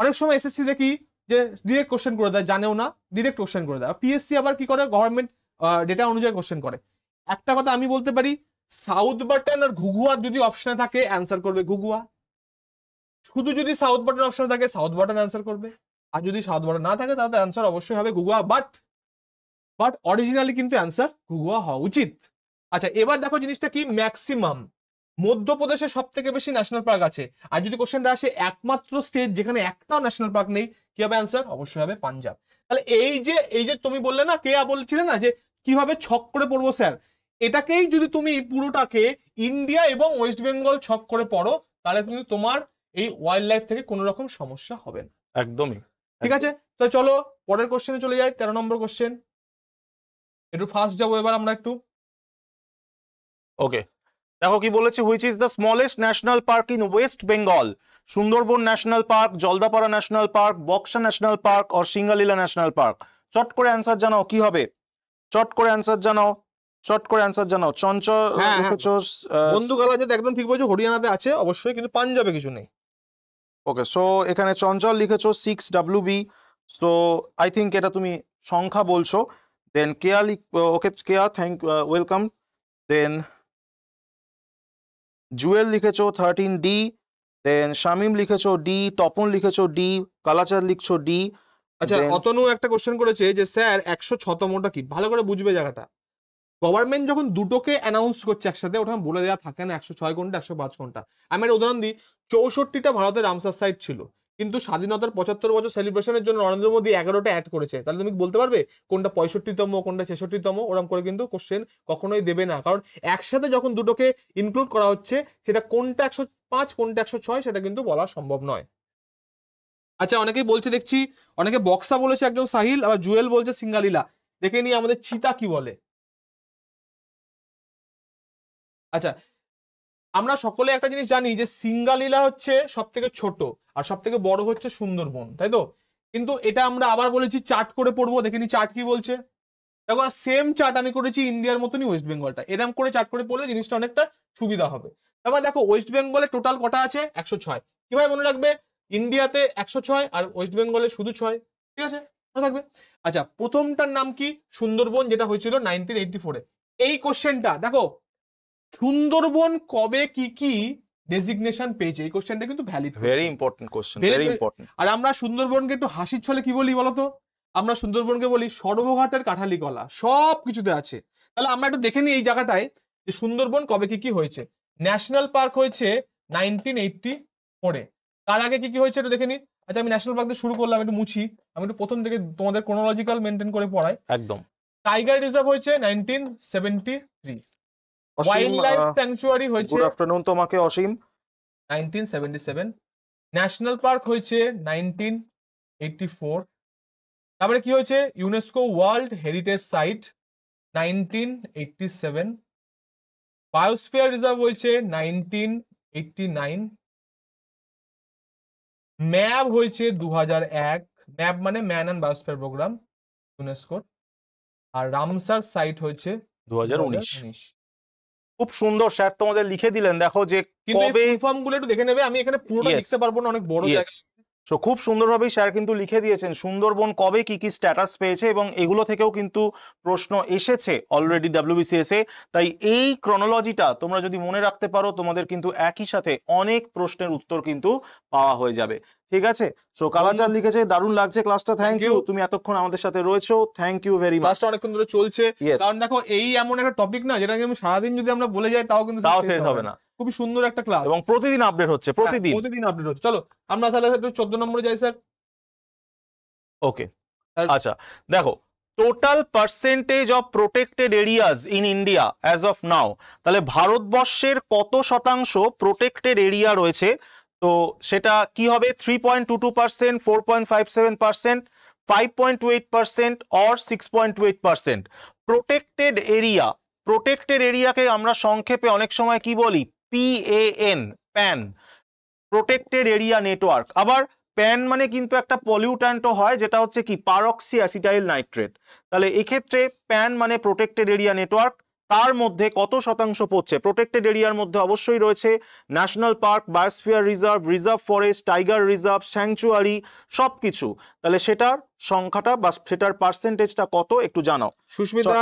অনেক সময় এসএসসি দেখি যে ডিরেক্ট কোশ্চেন করে দেয় জানেও না ডিরেক্ট কোশ্চেন করে দেয় পিএসসি আবার কি করে গভর্নমেন্ট ডেটা অনুযায়ী কোশ্চেন করে একটা কথা আমি বলতে পারি সাউথ বাটন আর ঘুঘুয়া যদি অপশনে থাকে অ্যান্সার করবে ঘুঘুয়া শুধু যদি সাউথ বাটন অপশন থাকে সাউথ বাটন অ্যান্সার করবে আর যদি সাউথ বাটন না থাকে তাহলে অ্যান্সার অবশ্যই হবে গুগুয়া বাট বাট অরিজিনালি কিন্তু অ্যান্সার গুগুয়া হওয়া উচিত আচ্ছা এবার দেখো জিনিসটা কি ম্যাক্সিমাম মধ্যপ্রদেশে সব থেকে বেশি ন্যাশনাল পার্ক আছে আর যদি কোশ্চেনটা আসে একমাত্র স্টেট যেখানে একটাও ন্যাশনাল পার্ক নেই কি হবে অ্যান্সার অবশ্যই হবে পাঞ্জাব তাহলে এই যে এই যে তুমি বললে না কে বলছিলে না যে কিভাবে ছক করে পড়বো স্যার এটাকেই যদি তুমি পুরোটাকে ইন্ডিয়া এবং ওয়েস্ট বেঙ্গল ছক করে পড়ো তাহলে তুমি তোমার এই ওয়াইল্ড লাইফ থেকে কোনো রকম সমস্যা হবে না একদমই ঠিক আছে তো চলো পরের কোশ্চেনে চলে যাই তেরো নম্বর কোশ্চেন একটু ফার্স্ট যাবো এবার আমরা একটু ওকে দেখো কি বলেছে which is the smallest national park in West Bengal Sundarban national park Jaldapara national park Buxa national park or Singalila national park চট করে অ্যান্সার জানাও কি হবে চট করে অ্যান্সার জানাও চট করে অ্যান্সার জানাও চঞ্চল বন্ধু কালা যেটা একদম ঠিক বলছো হরিয়ানাতে আছে অবশ্যই কিন্তু পাঞ্জাবে কিছু নেই ওকে সো এখানে চঞ্চল লিখেছো six W B so I think এটা তুমি সংখ্যা বলছো দেন কেয়া লিখ okay Keya thank welcome then Jewel লিখেছো থার্টিন ডি দেন শামিম লিখেছো ডি তপন লিখেছো ডি কালাচার লিখছো ডি আচ্ছা অতনু একটা কোশ্চেন করেছে যে স্যার একশো ছতমটা কি ভালো করে বুঝবে জায়গাটা গভর্নমেন্ট যখন দুটোকে অ্যানাউন্স করছে একসাথে ওটা বলে দেওয়া থাকে না একশো ছয় ঘন্টা একশো পাঁচ ঘন্টা আমি একটা উদাহরণ দিই চৌষট্টিটা ভারতের রামসার সাইট ছিল কিন্তু স্বাধীনতার পঁচাত্তর বছর সেলিব্রেশনের জন্য নরেন্দ্র মোদী এগারোটা অ্যাড করেছে তাহলে তুমি বলতে পারবে কোনটা পঁয়ষট্টিতম কোনটা ছেষট্টিতম ওরকম করে কিন্তু কোশ্চেন কখনোই দেবে না কারণ একসাথে যখন দুটোকে ইনক্লুড করা হচ্ছে সেটা কোনটা একশো পাঁচ কোনটা একশো ছয় সেটা কিন্তু বলা সম্ভব নয় আচ্ছা অনেকেই বলছে দেখছি অনেকে বক্সা বলেছে একজন সাহিল আবার জুয়েল বলছে সিঙ্গালিলা দেখে নিয়ে আমাদের চিতা কি বলে আচ্ছা আমরা সকলে একটা জিনিস জানি যে সিঙ্গালীলা হচ্ছে সব থেকে ছোট আর সব থেকে বড় হচ্ছে সুন্দরবন তাই তো কিন্তু এটা আমরা আবার বলেছি চার্ট করে পড়বো দেখে নি চার্ট কি বলছে দেখো সেম চার্ট আমি করেছি ইন্ডিয়ার মতনই ওয়েস্ট বেঙ্গলটা এরকম করে চার্ট করে পড়লে জিনিসটা অনেকটা সুবিধা হবে তারপর দেখো ওয়েস্ট বেঙ্গলে টোটাল কটা আছে একশো ছয় কিভাবে মনে রাখবে ইন্ডিয়াতে একশো ছয় আর ওয়েস্ট বেঙ্গলে শুধু ছয় ঠিক আছে মনে থাকবে আচ্ছা প্রথমটার নাম কি সুন্দরবন যেটা হয়েছিল নাইনটিন এইটটি ফোরে এই কোশ্চেনটা দেখো সুন্দরবন কবে কি কি ডেজিগনেশন পেয়েছে এই কোশ্চেনটা কিন্তু valid very important question very important আর আমরা সুন্দরবনকে একটু হাসির ছলে কি বলি বলতো আমরা সুন্দরবনকে বলি সর্বঘাটের কাঠালি কলা সব কিছুতে আছে তাহলে আমরা একটু দেখে নিই এই জায়গাটায় যে সুন্দরবন কবে কি কি হয়েছে ন্যাশনাল পার্ক হয়েছে নাইনটিন এইটটি ফোরে তার আগে কি কি হয়েছে একটু দেখে নিই আচ্ছা আমি ন্যাশনাল পার্ক দিয়ে শুরু করলাম একটু মুছি আমি একটু প্রথম থেকে তোমাদের ক্রোনোলজিক্যাল মেনটেন করে পড়াই একদম টাইগার রিজার্ভ হয়েছে nineteen seventy three wildlife sanctuary হয়েছে গুড আফটারনুন তোমাকে অসীম 1977 ন্যাশনাল পার্ক হয়েছে 1984 তারপরে কি হয়েছে UNESCO world heritage site 1987 biosphere reserve হয়েছে 1989 ম্যাপ হয়েছে 2001 ম্যাপ মানে ম্যান অ্যান্ড বায়োস্ফিয়ার প্রোগ্রাম ইউনেস্কোর আর রামসার সাইট হয়েছে 2019 খুব সুন্দর স্যার তোমাদের লিখে দিলেন দেখো যে কবে ফর্ম গুলো একটু দেখে নেবে আমি এখানে পুরোটা লিখতে পারবো না অনেক বড় সো খুব সুন্দরভাবেই স্যার কিন্তু লিখে দিয়েছেন সুন্দরবন কবে কি কি স্ট্যাটাস পেয়েছে এবং এগুলো থেকেও কিন্তু প্রশ্ন এসেছে অলরেডি ডাব্লিউবিসিএস এ তাই এই ক্রনোলজিটা তোমরা যদি মনে রাখতে পারো তোমাদের কিন্তু একই সাথে অনেক প্রশ্নের উত্তর কিন্তু পাওয়া হয়ে যাবে ঠিক আছে সো কালাচার লিখেছে দারুণ লাগছে ক্লাসটা থ্যাংক ইউ তুমি এতক্ষণ আমাদের সাথে রয়েছো থ্যাংক ইউ ভেরি মাচ ক্লাসটা অনেকক্ষণ ধরে চলছে কারণ দেখো এই এমন একটা টপিক না যেটা আমি সারাদিন যদি আমরা বলে যাই তাও কিন্তু তাও শেষ হবে না খুবই সুন্দর একটা ক্লাস এবং প্রতিদিন আপডেট হচ্ছে হ্যাঁ, প্রতিদিন প্রতিদিন আপডেট হচ্ছে চলো আমরা তাহলে একটু 14 নম্বরে যাই স্যার ওকে আচ্ছা দেখো total percentage of protected areas in India as of now তাহলে ভারতবর্ষের কত শতাংশ প্রোটেক্টেড এরিয়া রয়েছে তো সেটা কি হবে three point two two percent four point five seven percent five point two eight percent or six point two eight percent protected area protected এরিয়াকে আমরা সংক্ষেপে অনেক সময় কি বলি PAN pan protected area network আবার প্যান মানে কিন্তু একটা পলিউট্যান্টও হয় যেটা হচ্ছে কি পারক্সি অ্যাসিটাইল নাইট্রেট তাহলে এক্ষেত্রে প্যান মানে প্রোটেক্টেড এরিয়া নেটওয়ার্ক তার মধ্যে কত শতাংশ পড়ছে প্রোটেক্টেড এরিয়ার মধ্যে অবশ্যই রয়েছে national park biosphere reserve reserve forest tiger reserve sanctuary সব কিছু তাহলে সেটার সংখ্যাটা বা সেটার পার্সেন্টেজটা কত একটু জানাও সুস্মিতা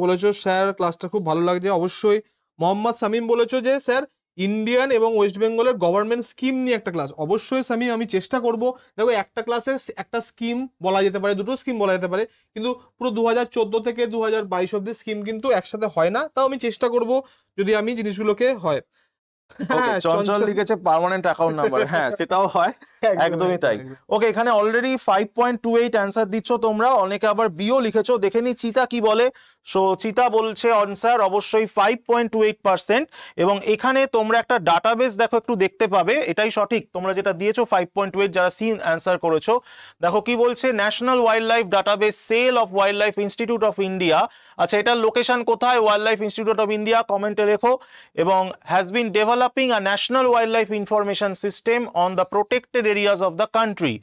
বলেছো স্যার ক্লাসটা খুব ভালো লাগছে অবশ্যই মোহাম্মদ সামিম বলেছো যে স্যার ইন্ডিয়ান এবং ওয়েস্ট বেঙ্গলের গভর্নমেন্ট স্কিম নিয়ে একটা ক্লাস অবশ্যই স্বামী আমি চেষ্টা করব দেখো একটা ক্লাসের একটা স্কিম বলা যেতে পারে দুটো স্কিম বলা যেতে পারে কিন্তু পুরো দু হাজার থেকে দু হাজার বাইশ অব্দি স্কিম কিন্তু একসাথে হয় না তাও আমি চেষ্টা করব যদি আমি জিনিসগুলোকে হয় হ্যাঁ, চঞ্চল লিখেছে পার্মানেন্ট অ্যাকাউন্ট নাম্বার হ্যাঁ সেটাও হয় একদমই তাই ওকে এখানে already five point two eight answer দিচ্ছ তোমরা অনেকে আবার বিও লিখেছো দেখে নি চিতা কি বলে সো চিতা বলছে অ্যান্সার অবশ্যই five point two eight percent এবং এখানে তোমরা একটা ডাটাবেস দেখো একটু দেখতে পাবে এটাই সঠিক তোমরা যেটা দিয়েছো ফাইভ পয়েন্ট টু এইট যারা সিন অ্যান্সার করেছো দেখো কি বলছে national wild life database cell of wild life institute of India আচ্ছা এটার লোকেশন কোথায় wild life institute of India কমেন্টে লেখো এবং has been develop developing a national wild life information system on the protected areas of the country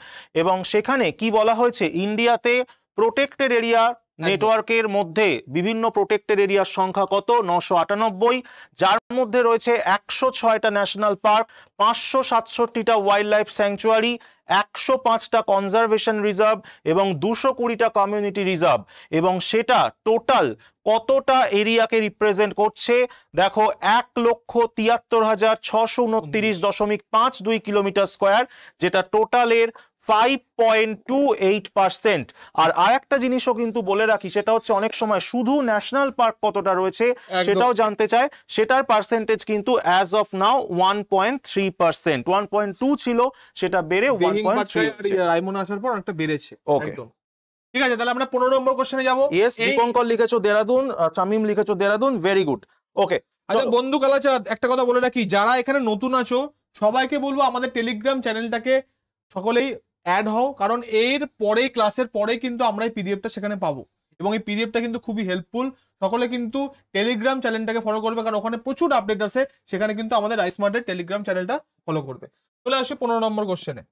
এবং সেখানে কি বলা হয়েছে ইন্ডিয়াতে প্রোটেক্টেড এরিয়া নেটওয়ার্কের মধ্যে বিভিন্ন প্রোটেক্টেড এরিয়ার সংখ্যা কত নশো আটানব্বই যার মধ্যে রয়েছে একশো ছয়টা ন্যাশনাল পার্ক পাঁচশো সাতষট্টিটা ওয়াইল্ড লাইফ স্যাংচুয়ারি একশো পাঁচটা কনজারভেশন রিজার্ভ এবং দুশো কুড়িটা কমিউনিটি রিজার্ভ এবং সেটা টোটাল কতটা এরিয়াকে রিপ্রেজেন্ট করছে দেখো এক লক্ষ তিয়াত্তর হাজার ছশো উনত্রিশ দশমিক পাঁচ দুই কিলোমিটার স্কোয়ার যেটা টোটালের five point two eight percent আর আর একটা জিনিসও কিন্তু বলে রাখি সেটা হচ্ছে অনেক সময় শুধু ন্যাশনাল পার্ক কতটা রয়েছে সেটাও জানতে সেটার পার্সেন্টেজ কিন্তু as of now one point three percent one point two ছিল সেটা বেড়ে ওয়ান ইয়ে বেড়েছে ওকে ঠিক আছে তাহলে আমরা পনেরো নম্বর যাবো Dehradun Dehradun very good okay আচ্ছা বন্ধু একটা কথা বলে রাখি যারা এখানে নতুন আছো সবাইকে বলবো আমাদের টেলিগ্রাম চ্যানেলটাকে সকলেই অ্যাড হও কারণ এর পরে ক্লাসের পরে কিন্তু আমরা এই পিডিএফটা সেখানে পাবো এবং এই পিডিএফটা কিন্তু খুবই হেল্পফুল সকলে কিন্তু টেলিগ্রাম চ্যানেলটাকে ফলো করবে কারণ ওখানে প্রচুর আপডেট আছে সেখানে কিন্তু আমাদের আইসমার্টের টেলিগ্রাম চ্যানেলটা ফলো করবে চলে আসে পনেরো নম্বর কোশ্চেনে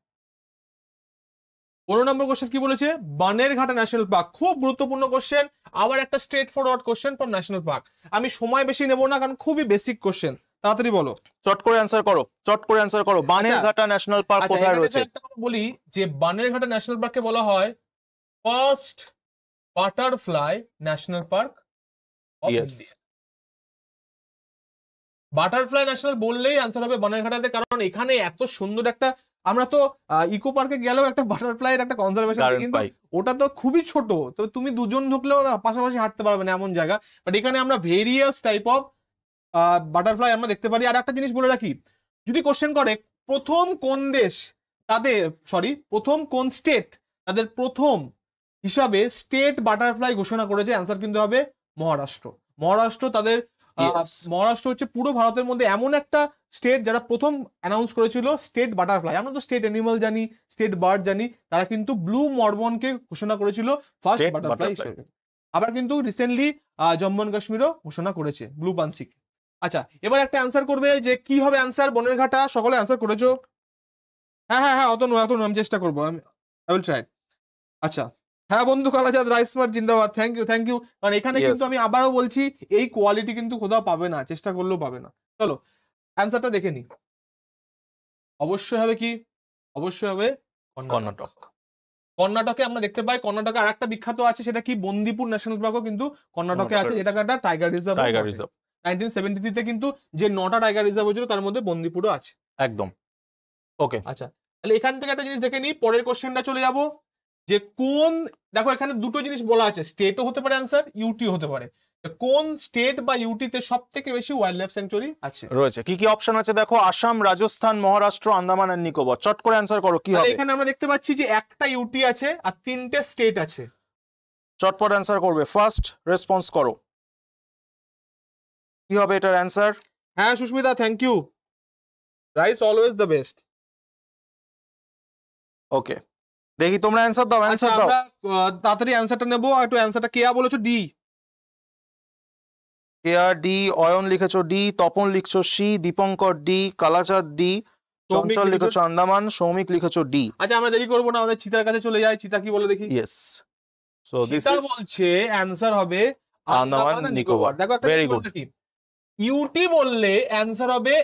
পনেরো নম্বর কোশ্চেন কি বলেছে বানের ঘাটা ন্যাশনাল পার্ক খুব গুরুত্বপূর্ণ কোশ্চেন আবার একটা straightforward question from national park আমি সময় বেশি নেব না কারণ খুবই বেসিক কোশ্চেন তাড়াতাড়ি বলো চট করে অ্যান্সার করো চট করে অ্যান্সার করো আচ্ছা। বানেরঘাটা ন্যাশনাল আচ্ছা, পার্ক কোথায় রয়েছে বলি যে বানেরঘাটা ন্যাশনাল পার্ককে বলা হয় first butterfly national park butterfly national বললেই অ্যান্সার হবে বানেরঘাটাতে কারণ এখানে এত সুন্দর একটা আমরা তো ইকো পার্কে গেলেও একটা বাটারফ্লাই এর একটা কনজারভেশন কিন্তু ওটা তো খুবই ছোট তো তুমি দুজন ঢুকলেও পাশাপাশি হাঁটতে পারবে না এমন জায়গা বাট এখানে আমরা ভেরিয়াস টাইপ অফ বাটারফ্লাই আমরা দেখতে পারি আর একটা জিনিস বলে রাখি যদি কোশ্চেন করে প্রথম কোন দেশ তাদের সরি প্রথম কোন স্টেট তাদের প্রথম হিসাবে স্টেট বাটারফ্লাই ঘোষণা করেছে অ্যান্সার কিন্তু হবে মহারাষ্ট্র মহারাষ্ট্র তাদের মহারাষ্ট্র হচ্ছে পুরো ভারতের মধ্যে এমন একটা স্টেট যারা প্রথম অ্যানাউন্স করেছিল স্টেট বাটারফ্লাই আমরা তো স্টেট অ্যানিমাল জানি স্টেট বার্ড জানি তারা কিন্তু ব্লু মর্বনকে ঘোষণা করেছিল ফার্স্ট বাটারফ্লাই হিসেবে আবার কিন্তু রিসেন্টলি জম্মু অ্যান্ড কাশ্মীরও ঘোষণা করেছে ব্লু পানসিকে আচ্ছা এবার একটা অ্যান্সার করবে যে কি হবে অ্যান্সার বনের ঘাটা সকলে অ্যান্সার করেছো হ্যাঁ হ্যাঁ হ্যাঁ অত নয় অত নয় আমি চেষ্টা করবো আমি আই উইল ট্রাই আচ্ছা হ্যাঁ বন্ধু কালাজাদ রাইসমার জিন্দাবাদ থ্যাংক ইউ থ্যাংক ইউ কারণ এখানে কিন্তু আমি আবারও বলছি এই কোয়ালিটি কিন্তু কোথাও পাবে না চেষ্টা করলেও পাবে না চলো অ্যান্সারটা দেখে নি অবশ্যই হবে কি অবশ্যই হবে কর্ণাটক কর্ণাটকে আমরা দেখতে পাই কর্ণাটকে আর একটা বিখ্যাত আছে সেটা কি বন্দিপুর ন্যাশনাল পার্কও কিন্তু কর্ণাটকে আছে এটা একটা tiger reserve tiger reserve nineteen seventy থ্রিতে কিন্তু যে নটা টাইগার রিজার্ভ হয়েছিল তার মধ্যে বন্দিপুরও আছে একদম ওকে আচ্ছা তাহলে এখান থেকে একটা জিনিস দেখে নিই পরের কোশ্চেনটা চলে যাব যে কোন দেখো এখানে দুটো জিনিস বলা আছে স্টেটও হতে পারে অ্যান্সার ইউটিও হতে পারে কোন স্টেট বা ইউটিতে সব থেকে বেশি ওয়াইল্ড লাইফ স্যাংচুরি আছে রয়েছে কি কি অপশন আছে দেখো আসাম রাজস্থান মহারাষ্ট্র আন্দামান আর নিকোবর চট করে অ্যান্সার করো কি হবে এখানে আমরা দেখতে পাচ্ছি যে একটা ইউটি আছে আর তিনটে স্টেট আছে চটপট অ্যান্সার করবে ফার্স্ট রেসপন্স করো কি হবে এটার অ্যান্সার হ্যাঁ Sushmita thank you Rais always the best okay দেখি তোমরা অ্যান্সার দাও অ্যান্সার আচ্ছা, দাও তাড়াতাড়ি অ্যান্সারটা নেবো আর একটু অ্যান্সারটা কেয়া বলেছো ডি কেয়া ডি অয়ন লিখেছো ডি তপন লিখছো C Dipankar D Kalachand D Chanchal লিখেছো আন্দামান সৌমিক লিখেছো ডি আচ্ছা আমরা দেরি করবো না আমরা চিতার কাছে চলে যাই চিতা কি বলে দেখি ইয়েস সো দিস বলছে অ্যান্সার হবে আন্দামান নিকোবর দেখো ভেরি গুড ইউটি বললে অ্যান্সার হবে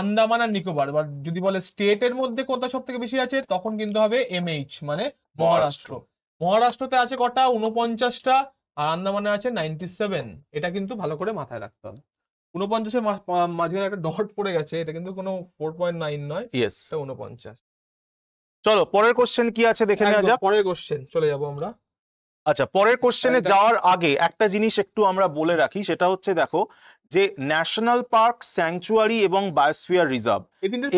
আন্দামান আর নিকোবর বা যদি বলে স্টেটের মধ্যে কোনটা সব থেকে বেশি আছে তখন কিন্তু হবে এমএইচ মানে মহারাষ্ট্র মহারাষ্ট্রতে আছে কটা উনপঞ্চাশটা আর আন্দামানে আছে নাইনটি সেভেন এটা কিন্তু ভালো করে মাথায় রাখতে হবে উনপঞ্চাশের মাঝখানে একটা ডট পড়ে গেছে এটা কিন্তু কোনো ফোর পয়েন্ট নাইন নয় ইয়েস উনপঞ্চাশ চলো পরের কোশ্চেন কি আছে দেখে নেওয়া যাক পরের কোশ্চেন চলে যাব আমরা আচ্ছা পরের কোশ্চেনে যাওয়ার আগে একটা জিনিস একটু আমরা বলে রাখি সেটা হচ্ছে দেখো যে ন্যাশনাল পার্ক স্যাংচুয়ারি এবং বায়োস্ফিয়ার রিজার্ভ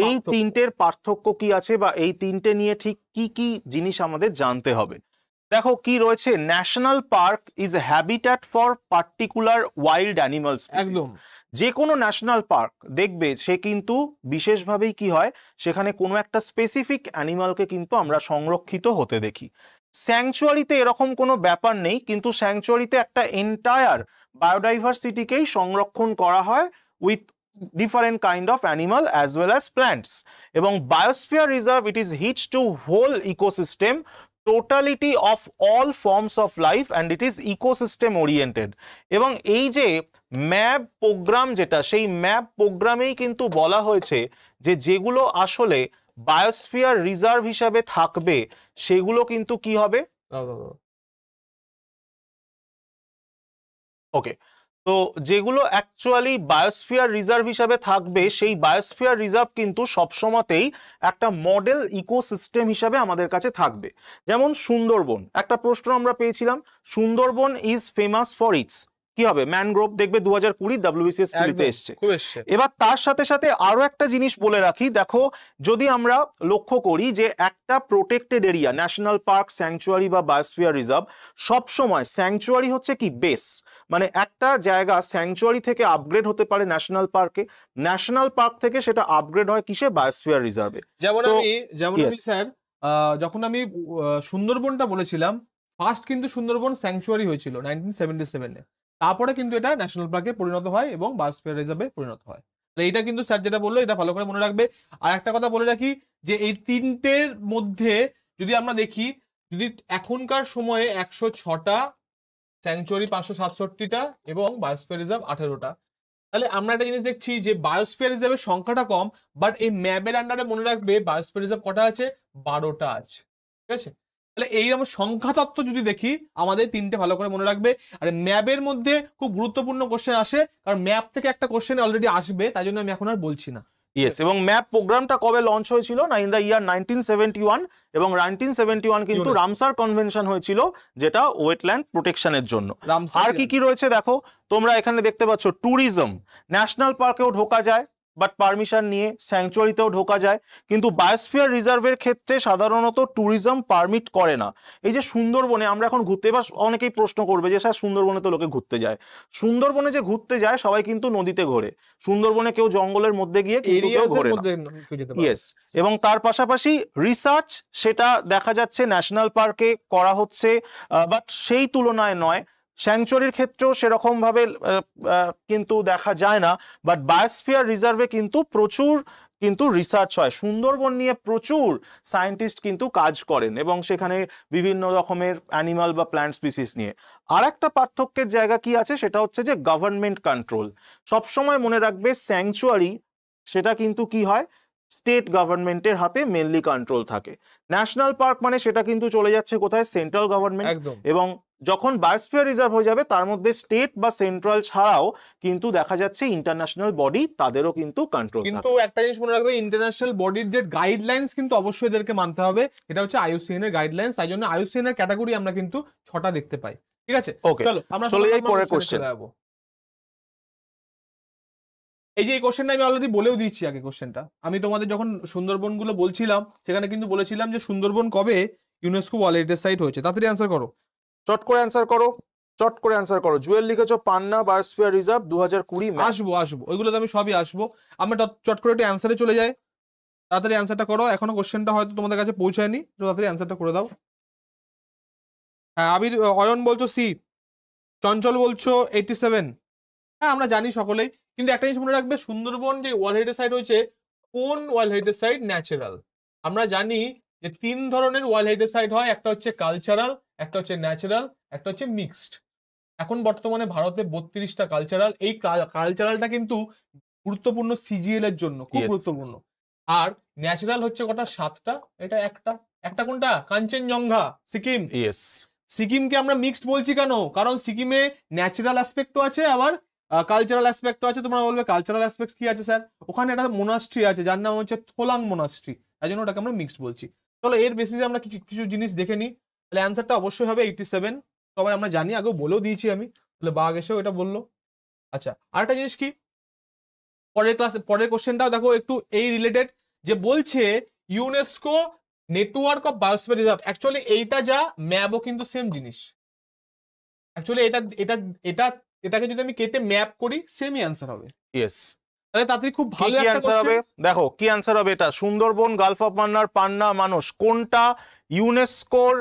এই তিনটের পার্থক্য কি আছে বা এই তিনটে নিয়ে ঠিক কি কি জিনিস আমাদের জানতে হবে দেখো কি রয়েছে national park is habitat for particular wild animals যে কোনো ন্যাশনাল পার্ক দেখবে সে কিন্তু বিশেষভাবেই কি হয় সেখানে কোনো একটা স্পেসিফিক অ্যানিমালকে কিন্তু আমরা সংরক্ষিত হতে দেখি স্যাংচুয়ারিতে এরকম কোনো ব্যাপার নেই কিন্তু স্যাংচুয়ারিতে একটা এন্টায়ার বায়োডাইভার্সিটিকেই সংরক্ষণ করা হয় with different kind of animal as well as plants এবং biosphere reserve it is which to whole ecosystem totality of all forms of life and it is ecosystem oriented এবং এই যে ম্যাপ প্রোগ্রাম যেটা সেই map প্রোগ্রামেই কিন্তু বলা হয়েছে যে যেগুলো আসলে বায়োস্ফিয়ার রিজার্ভ হিসাবে থাকবে সেগুলো কিন্তু কি হবে ওকে তো যেগুলো অ্যাকচুয়ালি বায়োস্ফিয়ার রিজার্ভ হিসাবে থাকবে সেই বায়োস্ফিয়ার রিজার্ভ কিন্তু সবসময়তেই একটা মডেল ইকোসিস্টেম হিসাবে আমাদের কাছে থাকবে যেমন সুন্দরবন একটা প্রশ্ন আমরা পেয়েছিলাম Sundarban is famous for its কি হবে ম্যানগ্রোভ দেখবে দু হাজার কুড়ি ডাব্লিউবিসিএস কুড়িতে এসছে এবার তার সাথে সাথে আরো একটা জিনিস বলে রাখি দেখো যদি আমরা লক্ষ্য করি যে একটা protected area national park sanctuary বা বায়োস্ফিয়ার রিজার্ভ সবসময় স্যাংচুয়ারি হচ্ছে কি বেস মানে একটা জায়গা স্যাংচুয়ারি থেকে আপগ্রেড হতে পারে ন্যাশনাল পার্কে ন্যাশনাল পার্ক থেকে সেটা আপগ্রেড হয় কিসে বায়োস্ফিয়ার রিজার্ভে যেমন আমি যেমন স্যার যখন আমি সুন্দরবনটা বলেছিলাম ফার্স্ট কিন্তু সুন্দরবন স্যাংচুয়ারি হয়েছিল নাইনটিন সেভেন্টি সেভেনে তারপরে কিন্তু এটা ন্যাশনাল পার্কে পরিণত হয় এবং বায়োস্ফিয়ার রিজার্ভে পরিণত হয় তাহলে এটা কিন্তু স্যার যেটা বললো এটা ভালো করে মনে রাখবে আর একটা কথা বলে রাখি যে এই তিনটের মধ্যে যদি আমরা দেখি যদি এখনকার সময়ে একশো ছটা স্যাংচুয়ারি পাঁচশো সাতষট্টিটা এবং বায়োস্পিয়ার রিজার্ভ আঠেরোটা তাহলে আমরা একটা জিনিস দেখছি যে বায়োস্ফিয়ার রিজার্ভের সংখ্যাটা কম বাট এই ম্যাপের আন্ডারে মনে রাখবে বায়োস্পিয়ার রিজার্ভ কটা আছে বারোটা আছে ঠিক আছে তাহলে এইরকম সংখ্যাতত্ত্ব যদি দেখি আমাদের তিনটে ভালো করে মনে রাখবে আর ম্যাপের মধ্যে খুব গুরুত্বপূর্ণ কোশ্চেন আসে কারণ ম্যাপ থেকে একটা কোশ্চেন অলরেডি আসবে তাই জন্য আমি এখন আর বলছি না ইয়েস এবং ম্যাপ প্রোগ্রামটা কবে লঞ্চ হয়েছিল না in the year nineteen seventy one এবং নাইনটিন সেভেন্টি ওয়ান কিন্তু রামসার কনভেনশন হয়েছিল যেটা ওয়েটল্যান্ড প্রোটেকশনের জন্য আর কি কি রয়েছে দেখো তোমরা এখানে দেখতে পাচ্ছ ট্যুরিজম ন্যাশনাল পার্কেও ঢোকা যায় বাট পারমিশন নিয়ে স্যাংচুয়ারিতেও ঢোকা যায় কিন্তু বায়োস্ফিয়ার রিজার্ভের ক্ষেত্রে সাধারণত ট্যুরিজম পারমিট করে না এই যে সুন্দরবনে আমরা এখন ঘুরতে বা অনেকেই প্রশ্ন করবে যে স্যার সুন্দরবনে তো লোকে ঘুরতে যায় সুন্দরবনে যে ঘুরতে যায় সবাই কিন্তু নদীতে ঘোরে সুন্দরবনে কেউ জঙ্গলের মধ্যে গিয়ে ঘোরে ইয়েস এবং তার পাশাপাশি রিসার্চ সেটা দেখা যাচ্ছে ন্যাশনাল পার্কে করা হচ্ছে বাট সেই তুলনায় নয় স্যাংচুয়ারির ক্ষেত্রেও সেরকমভাবে কিন্তু দেখা যায় না বাট বায়োস্ফিয়ার রিজার্ভে কিন্তু প্রচুর কিন্তু রিসার্চ হয় সুন্দরবন নিয়ে প্রচুর সায়েন্টিস্ট কিন্তু কাজ করেন এবং সেখানে বিভিন্ন রকমের অ্যানিমাল বা প্ল্যান্ট স্পিসিস নিয়ে আর একটা পার্থক্যের জায়গা কি আছে সেটা হচ্ছে যে গভর্নমেন্ট কন্ট্রোল সবসময় মনে রাখবে স্যাংচুয়ারি সেটা কিন্তু কি হয় স্টেট গভর্নমেন্টের হাতে মেনলি কন্ট্রোল থাকে ন্যাশনাল পার্ক মানে সেটা কিন্তু চলে যাচ্ছে কোথায় সেন্ট্রাল গভর্নমেন্ট এবং যখন বায়োস্ফিয়ার রিজার্ভ হয়ে যাবে তার মধ্যে স্টেট বা সেন্ট্রাল ছাড়াও কিন্তু দেখা যাচ্ছে ইন্টারন্যাশনাল বডি তাদেরও কিন্তু কন্ট্রোল কিন্তু একটা জিনিস মনে রাখবে ইন্টারন্যাশনাল বডির যে গাইডলাইন্স কিন্তু অবশ্যই এদেরকে মানতে হবে এটা হচ্ছে আইওসিএন এর গাইডলাইন্স তাই জন্য আইওসিএন এর ক্যাটাগরি আমরা কিন্তু ছটা দেখতে পাই ঠিক আছে ওকে চলো আমরা চলে যাই পরের কোশ্চেন এই যে এই কোশ্চেনটা আমি অলরেডি বলেও দিচ্ছি আগে কোশ্চেনটা আমি তোমাদের যখন সুন্দরবনগুলো বলছিলাম সেখানে কিন্তু বলেছিলাম যে সুন্দরবন কবে ইউনেস্কো ওয়ালেটের সাইট হয়েছে তাড়াতাড়ি অ্যান্সার করো চট করে অ্যান্সার করো চট করে অ্যান্সার করো জুয়েল লিখেছো পান্না বায়োস্ফিয়ার রিজার্ভ দু হাজার কুড়ি আসবো আসবো ওইগুলোতে আমি সবই আসবো আমরা চট করে একটু অ্যান্সারে চলে যাই তাড়াতাড়ি অ্যান্সারটা করো এখনো কোশ্চেনটা হয়তো তোমাদের কাছে পৌঁছায়নি তাড়াতাড়ি অ্যান্সারটা করে দাও হ্যাঁ আবির অয়ন বলছো সি চঞ্চল বলছো এইটটি সেভেন হ্যাঁ আমরা জানি সকলেই কিন্তু একটা জিনিস মনে রাখবে সুন্দরবন যে ওয়াল হেরিটেজ সাইট হয়েছে কোন ওয়াল হেরিটেজ সাইট ন্যাচারাল আমরা জানি যে তিন ধরনের ওয়াল হেরিটেজ সাইট হয় একটা হচ্ছে কালচারাল একটা হচ্ছে ন্যাচারাল একটা হচ্ছে মিক্সড এখন বর্তমানে ভারতে বত্রিশটা কালচারাল এই কালচারালটা কিন্তু গুরুত্বপূর্ণ সিজিএল এর জন্য খুব গুরুত্বপূর্ণ আর ন্যাচারাল হচ্ছে কটা সাতটা এটা একটা একটা কোনটা কাঞ্চনজঙ্ঘা সিকিম ইয়েস সিকিমকে আমরা মিক্সড বলছি কেন কারণ সিকিমে ন্যাচারাল অ্যাসপেক্টও আছে আবার কালচারাল অ্যাসপেক্ট আছে তোমরা বলবে কালচারাল অ্যাসপেক্ট কি আছে স্যার ওখানে একটা মোনাস্ট্রি আছে যার নাম হচ্ছে থোলাং মোনাস্ট্রি তাই জন্য ওটাকে আমরা মিক্সড বলছি চলো এর বেসিসে আমরা কিছু কিছু জিনিস দেখে নিই তাহলে অ্যান্সারটা অবশ্যই হবে এইটটি সেভেন সবাই আমরা জানি আগেও বলেও দিয়েছি আমি তাহলে বাঘ এসেও এটা বললো আচ্ছা আরেকটা জিনিস কি পরের ক্লাসে পরের কোশ্চেনটাও দেখো একটু এই রিলেটেড যে বলছে UNESCO network of biosphere reserve actually এইটা যা ম্যাপও কিন্তু সেম জিনিস অ্যাকচুয়ালি এটা এটা এটা এটাকে যদি আমি কেটে ম্যাপ করি সেমই অ্যান্সার হবে ইয়েস তাহলে তাড়াতাড়ি খুব ভালো কি হবে দেখো কি অ্যান্সার হবে এটা সুন্দরবন গালফ অফ মান্নার পান্না মানুষ কোনটা ইউনেস্কোর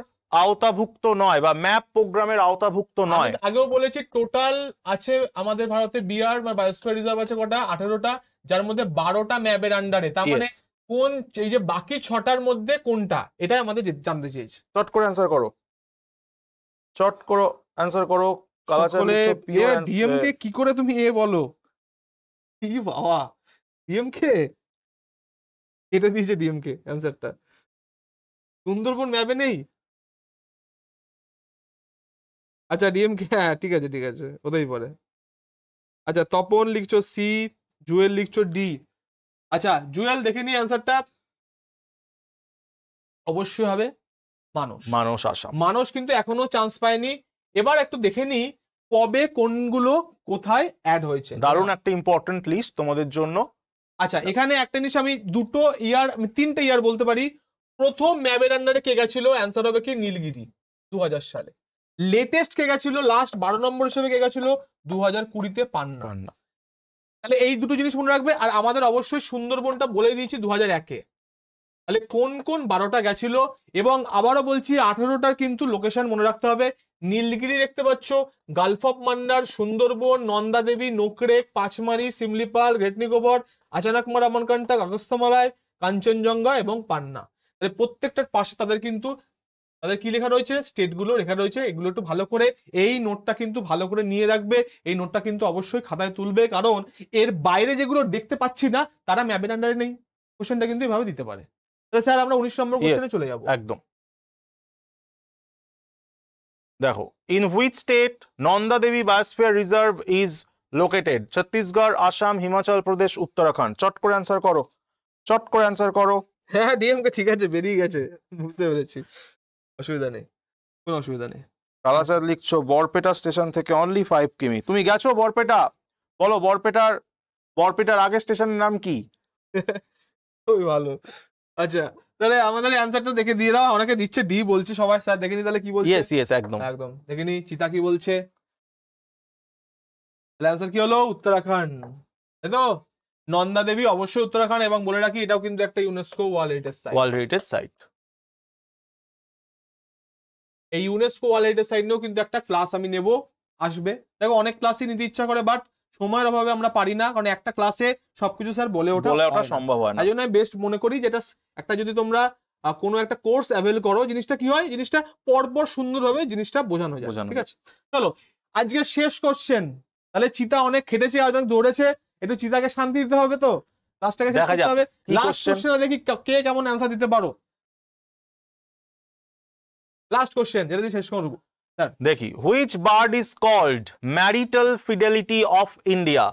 আওতাভুক্ত নয় বা ম্যাপ প্রোগ্রামের আওতাভুক্ত নয় আগেও বলেছি টোটাল আছে আমাদের ভারতে বিআর বা বায়োস্ফিয়ার রিজার্ভ আছে কটা আঠারোটা যার মধ্যে বারোটা ম্যাপের আন্ডারে তার মানে কোন এই যে বাকি ছটার মধ্যে কোনটা এটাই আমাদের জানতে চেয়েছি চট করে অ্যান্সার করো চট করো অ্যান্সার করো মানে কি করে তুমি এ বলো কি বাবা ডিএম কে কেটে দিয়েছে ডিএম কে অ্যান্সারটা সুন্দরবন ম্যাপে নেই আচ্ছা ডিএম কে হ্যাঁ ঠিক আছে ঠিক আছে ওটাই পরে আচ্ছা তপন লিখছো সি জুয়েল লিখছো ডি আচ্ছা জুয়েল দেখে নিই অ্যান্সারটা অবশ্যই হবে মানুষ মানুষ আসা মানুষ কিন্তু এখনো চান্স পায়নি এবার একটু দেখে নিই কবে কোনগুলো কোথায় অ্যাড হয়েছে দারুণ একটা ইম্পর্টেন্ট লিস্ট তোমাদের জন্য আচ্ছা এখানে একটা জিনিস আমি দুটো ইয়ার তিনটে ইয়ার বলতে পারি প্রথম ম্যাবের আন্ডারে কে গেছিল অ্যান্সার হবে কি নীলগিরি দু সালে লেটেস্ট কে গেছিল লাস্ট বারো নম্বর হিসেবে কে গেছিল দু হাজার কুড়িতে পান্না পান্না তাহলে এই দুটো জিনিস মনে রাখবে আর আমাদের অবশ্যই সুন্দরবনটা বলে দিয়েছি দু হাজার একে তাহলে কোন কোন বারোটা গেছিল এবং আবারও বলছি আঠেরোটার কিন্তু লোকেশন মনে রাখতে হবে নীলগিরি দেখতে পাচ্ছ gulf of Mannar Sundarban Nanda Devi Nokrek Pachmarhi Similipal great Nicobar Achanakmar Amarkantak Kanchenjunga এবং পান্না তাহলে প্রত্যেকটার পাশে তাদের কিন্তু তাদের কি লেখা রয়েছে স্টেটগুলো লেখা রয়েছে এগুলো একটু ভালো করে এই নোটটা কিন্তু ভালো করে নিয়ে রাখবে এই নোটটা কিন্তু অবশ্যই খাতায় তুলবে কারণ এর বাইরে যেগুলো দেখতে পাচ্ছি না তারা ম্যাপের আন্ডারে নেই কোশ্চেনটা কিন্তু এভাবে দিতে পারে তাহলে স্যার আমরা উনিশ নম্বর কোশ্চেনে চলে যাবো একদম দেখো in which state Nanda Devi biosphere reserve is located Chhattisgarh Assam Himachal Pradesh Uttarakhand চট করে অ্যান্সার করো চট করে অ্যান্সার করো হ্যাঁ ডিএমকে হ্যাঁ, ঠিক আছে বেরিয়ে গেছে বুঝতে পেরেছি অসুবিধা নেই কোনো অসুবিধা নেই কালাচাঁদ লিখছো বরপেটা স্টেশন থেকে অনলি ফাইভ কিমি তুমি গেছো বরপেটা বলো বরপেটার বরপেটার আগে স্টেশনের নাম কি খুবই ভালো আচ্ছা তাহলে আমাদের অ্যানসারটা দেখে দিয়ে দাও অনেকে দিচ্ছে ডি বলছে সবাই স্যার দেখেনি তাহলে কি বলছে ইয়েস ইয়েস একদম একদম দেখেনি চিতা কি বলছে তাহলে অ্যান্সার কি হলো উত্তরাখণ্ড তাই তো নন্দা দেবী অবশ্যই উত্তরাখণ্ড এবং বলে রাখি এটাও কিন্তু একটা UNESCO world heritage site world heritage site এই ইউনেস্কো ওয়ার্ল্ড হেরিটেজ সাইট নিয়েও কিন্তু একটা ক্লাস আমি নেব আসবে দেখো অনেক ক্লাসই নিতে ইচ্ছা করে বাট সময়ের অভাবে আমরা পারি না কারণ একটা ক্লাসে সবকিছু স্যার বলে ওঠা সম্ভব হয় এই জন্য আমি বেস্ট মনে করি যেটা একটা যদি তোমরা কোনো একটা কোর্স অ্যাভেল করো জিনিসটা কি হয় জিনিসটা পরপর সুন্দরভাবে জিনিসটা বোঝানো যায় ঠিক আছে চলো আজকে শেষ কোশ্চেন তাহলে চিতা অনেক খেটেছে অনেক দৌড়েছে একটু চিতাকে শান্তি দিতে হবে তো লাস্টটাকে শেষ করতে হবে লাস্ট কোশ্চেন দেখি কে কেমন অ্যান্সার দিতে পারো লাস্ট কোশ্চেন যেটা দিয়ে শেষ করবো দেখি which bird is called marital fidelity of India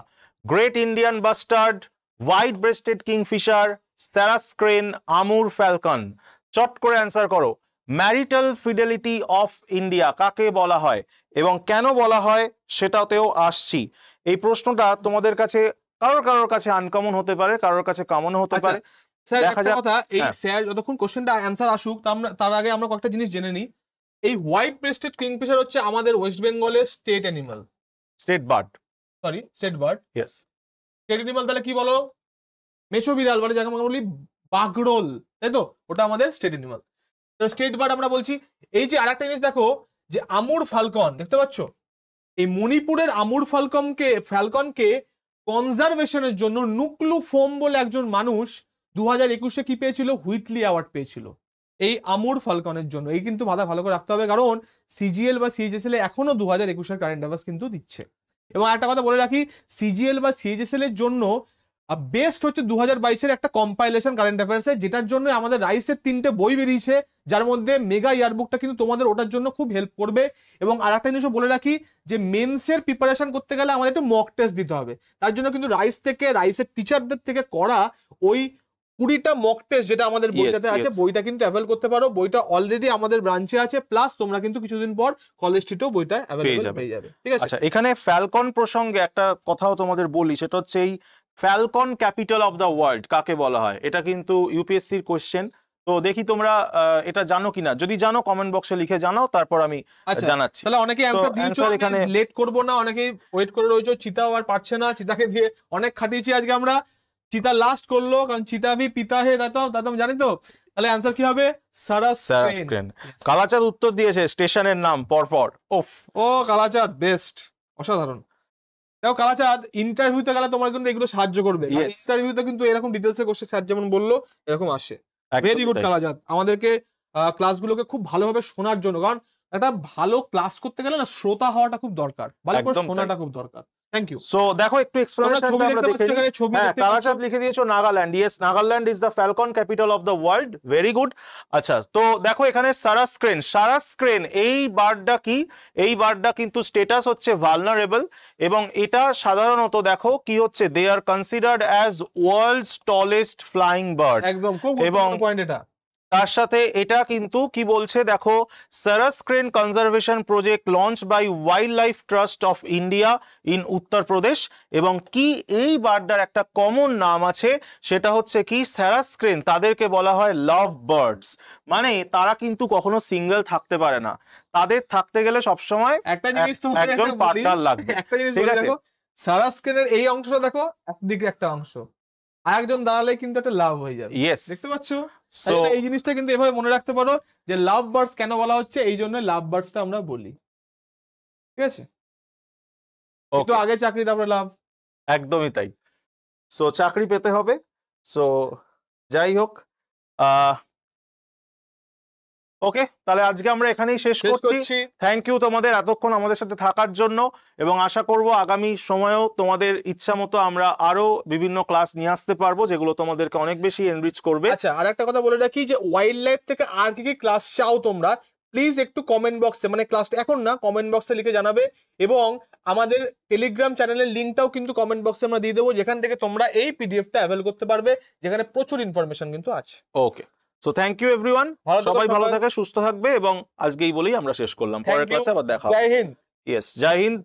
great Indian bustard white breasted kingfisher sarus crane Amur falcon চট করে অ্যান্সার করো ম্যারিটাল ফিডেলিটি অফ ইন্ডিয়া কাকে বলা হয় এবং কেন বলা হয় সেটাতেও আসছি এই প্রশ্নটা তোমাদের কাছে কারোর কারোর কাছে আনকমন হতে পারে কারোর কাছে কমন হতে আচ্ছা, পারে স্যার একটা কথা এই হ্যাঁ। স্যার যতক্ষণ কোশ্চেনটা অ্যান্সার আসুক তার আগে আমরা কয়েকটা জিনিস জেনে নিই এই হোয়াইট ব্রেস্টেড কিংফিশার হচ্ছে আমাদের ওয়েস্ট বেঙ্গলের state animal state bird sorry state bird yes state animal তাহলে কি বলো মেছো বিড়াল মানে যাকে আমরা বলি বাগরোল তাই তো ওটা আমাদের স্টেট অ্যানিমাল তো স্টেট বার্ড আমরা বলছি এই যে আরেকটা জিনিস দেখো যে আমুর ফালকন দেখতে পাচ্ছ এই মণিপুরের আমুর ফালকনকে ফ্যালকনকে কনজারভেশনের জন্য নুকলু ফোম বলে একজন মানুষ দু হাজার একুশে কি পেয়েছিল হুইটলি অ্যাওয়ার্ড পেয়েছিল এই আমুর ফলকনের জন্য এই কিন্তু মাথা ভালো করে রাখতে হবে কারণ সিজিএল বা সিএইচএসএল এখনও দু হাজার একুশের কারেন্ট অ্যাফেয়ার্স কিন্তু দিচ্ছে এবং একটা কথা বলে রাখি সিজিএল বা সিএইচএসএল এর জন্য বেস্ট হচ্ছে দু হাজার বাইশের একটা কম্পাইলেশন কারেন্ট অ্যাফেয়ার্সের যেটার জন্য আমাদের রাইসের তিনটে বই বেরিয়েছে যার মধ্যে মেগা ইয়ারবুকটা কিন্তু তোমাদের ওটার জন্য খুব হেল্প করবে এবং আর একটা জিনিসও বলে রাখি যে মেন্সের প্রিপারেশন করতে গেলে আমাদের একটু মক টেস্ট দিতে হবে তার জন্য কিন্তু রাইস থেকে রাইসের টিচারদের থেকে করা ওই কুড়িটা মক টেস্ট যেটা আমাদের বইটাতে আছে বইটা কিন্তু অ্যাভেল করতে পারো বইটা অলরেডি আমাদের ব্রাঞ্চে আছে প্লাস তোমরা কিন্তু কিছুদিন পর কলেজ স্ট্রিটেও বইটা অ্যাভেলেবল পেয়ে যাবে ঠিক আছে আচ্ছা এখানে ফ্যালকন প্রসঙ্গে একটা কথাও তোমাদের বলি সেটা হচ্ছে এই falcon capital of the world কাকে বলা হয় এটা কিন্তু ইউপিএসসির কোশ্চেন তো দেখি তোমরা এটা জানো কিনা যদি জানো কমেন্ট বক্সে লিখে জানাও তারপর আমি আচ্ছা, জানাচ্ছি তাহলে অনেকে অ্যানসার দিয়েছো এখানে লেট করব না অনেকে ওয়েট করে রয়েছে চিতাও আর পারছে না চিতাকে দিয়ে অনেক খাটিয়েছি আজকে আমরা চিতা লাস্ট করলো কারণ চিতা ভি পিতা হে দাদা দাতম জানি তো তাহলে অ্যান্সার কি হবে সারাস্ক্রেন কালাচাঁদ উত্তর দিয়েছে স্টেশনের নাম পরপর ওফ ও কালাচাঁদ বেস্ট অসাধারণ দেখো কালাচাঁদ ইন্টারভিউতে গেলে তোমার কিন্তু এগুলো সাহায্য করবে ইন্টারভিউতে কিন্তু এরকম ডিটেলসে কোশ্চেন স্যার যেমন বললো এরকম আসে ভেরি গুড কালাচাঁদ আমাদেরকে ক্লাসগুলোকে খুব ভালোভাবে শোনার জন্য কারণ একটা ভালো ক্লাস করতে গেলে না শ্রোতা হওয়াটা খুব দরকার ভালো করে শোনাটা খুব দরকার থ্যাংক ইউ সো দেখো একটু এক্সপ্লেনেশনটা আমরা দেখে নিই ছবি হ্যাঁ তারাচাঁদ লিখে দিয়েছো Nagaland yes Nagaland is the falcon capital of the world very good আচ্ছা তো দেখো এখানে সারাস ক্রেন সারাস ক্রেন এই বার্ডটা কি এই বার্ডটা কিন্তু স্টেটাস হচ্ছে ভালনারেবল এবং এটা সাধারণত দেখো কি হচ্ছে they are considered as world's tallest flying bird একদম খুব এবং পয়েন্ট এটা তার সাথে এটা কিন্তু কি বলছে দেখো sarus crane conservation project launch by wild life trust of India in Uttar Pradesh এবং কি এই বার্ডার একটা কমন নাম আছে সেটা হচ্ছে কি স্যারাস্ক্রেন তাদেরকে বলা হয় লাভ বার্ডস মানে তারা কিন্তু কখনো সিঙ্গেল থাকতে পারে না তাদের থাকতে গেলে সবসময় একটা জিনিস একজন পার্টনার লাগবে ঠিক আছে সারাস্ক্রেনের এই অংশটা দেখো একদিকে একটা অংশ আরেকজন দাঁড়ালে কিন্তু একটা লাভ হয়ে যাবে ইয়েস দেখতে পাচ্ছ এই জিনিসটা কিন্তু এভাবে মনে রাখতে পারো যে লাভ বার্ডস কেন বলা হচ্ছে এই জন্য লাভ বার্ডসটা আমরা বলি ঠিক আছে তো আগে চাকরি তারপরে লাভ একদমই তাই সো চাকরি পেতে হবে সো যাই হোক আহ ওকে তাহলে আজকে আমরা এখানেই শেষ করছি থ্যাংক ইউ তোমাদের এতক্ষণ আমাদের সাথে থাকার জন্য এবং আশা করব আগামী সময়েও তোমাদের ইচ্ছা মতো আমরা আরো বিভিন্ন ক্লাস নিয়ে আসতে পারবো যেগুলো তোমাদেরকে অনেক বেশি এনরিচ করবে আচ্ছা আর একটা কথা বলে রাখি যে ওয়াইল্ড লাইফ থেকে আর কি কি ক্লাস চাও তোমরা প্লিজ একটু কমেন্ট বক্সে মানে ক্লাসটা এখন না কমেন্ট বক্সে লিখে জানাবে এবং আমাদের টেলিগ্রাম চ্যানেলের লিঙ্কটাও কিন্তু কমেন্ট বক্সে আমরা দিয়ে দেবো যেখান থেকে তোমরা এই পিডিএফটা অ্যাভেল করতে পারবে যেখানে প্রচুর ইনফরমেশন কিন্তু আছে okay so thank you everyone সবাই ভালো থাকে সুস্থ থাকবে এবং আজকেই বলেই আমরা শেষ করলাম পরের ক্লাসে আবার দেখা জয় হিন্দ ইয়েস জয় হিন্দ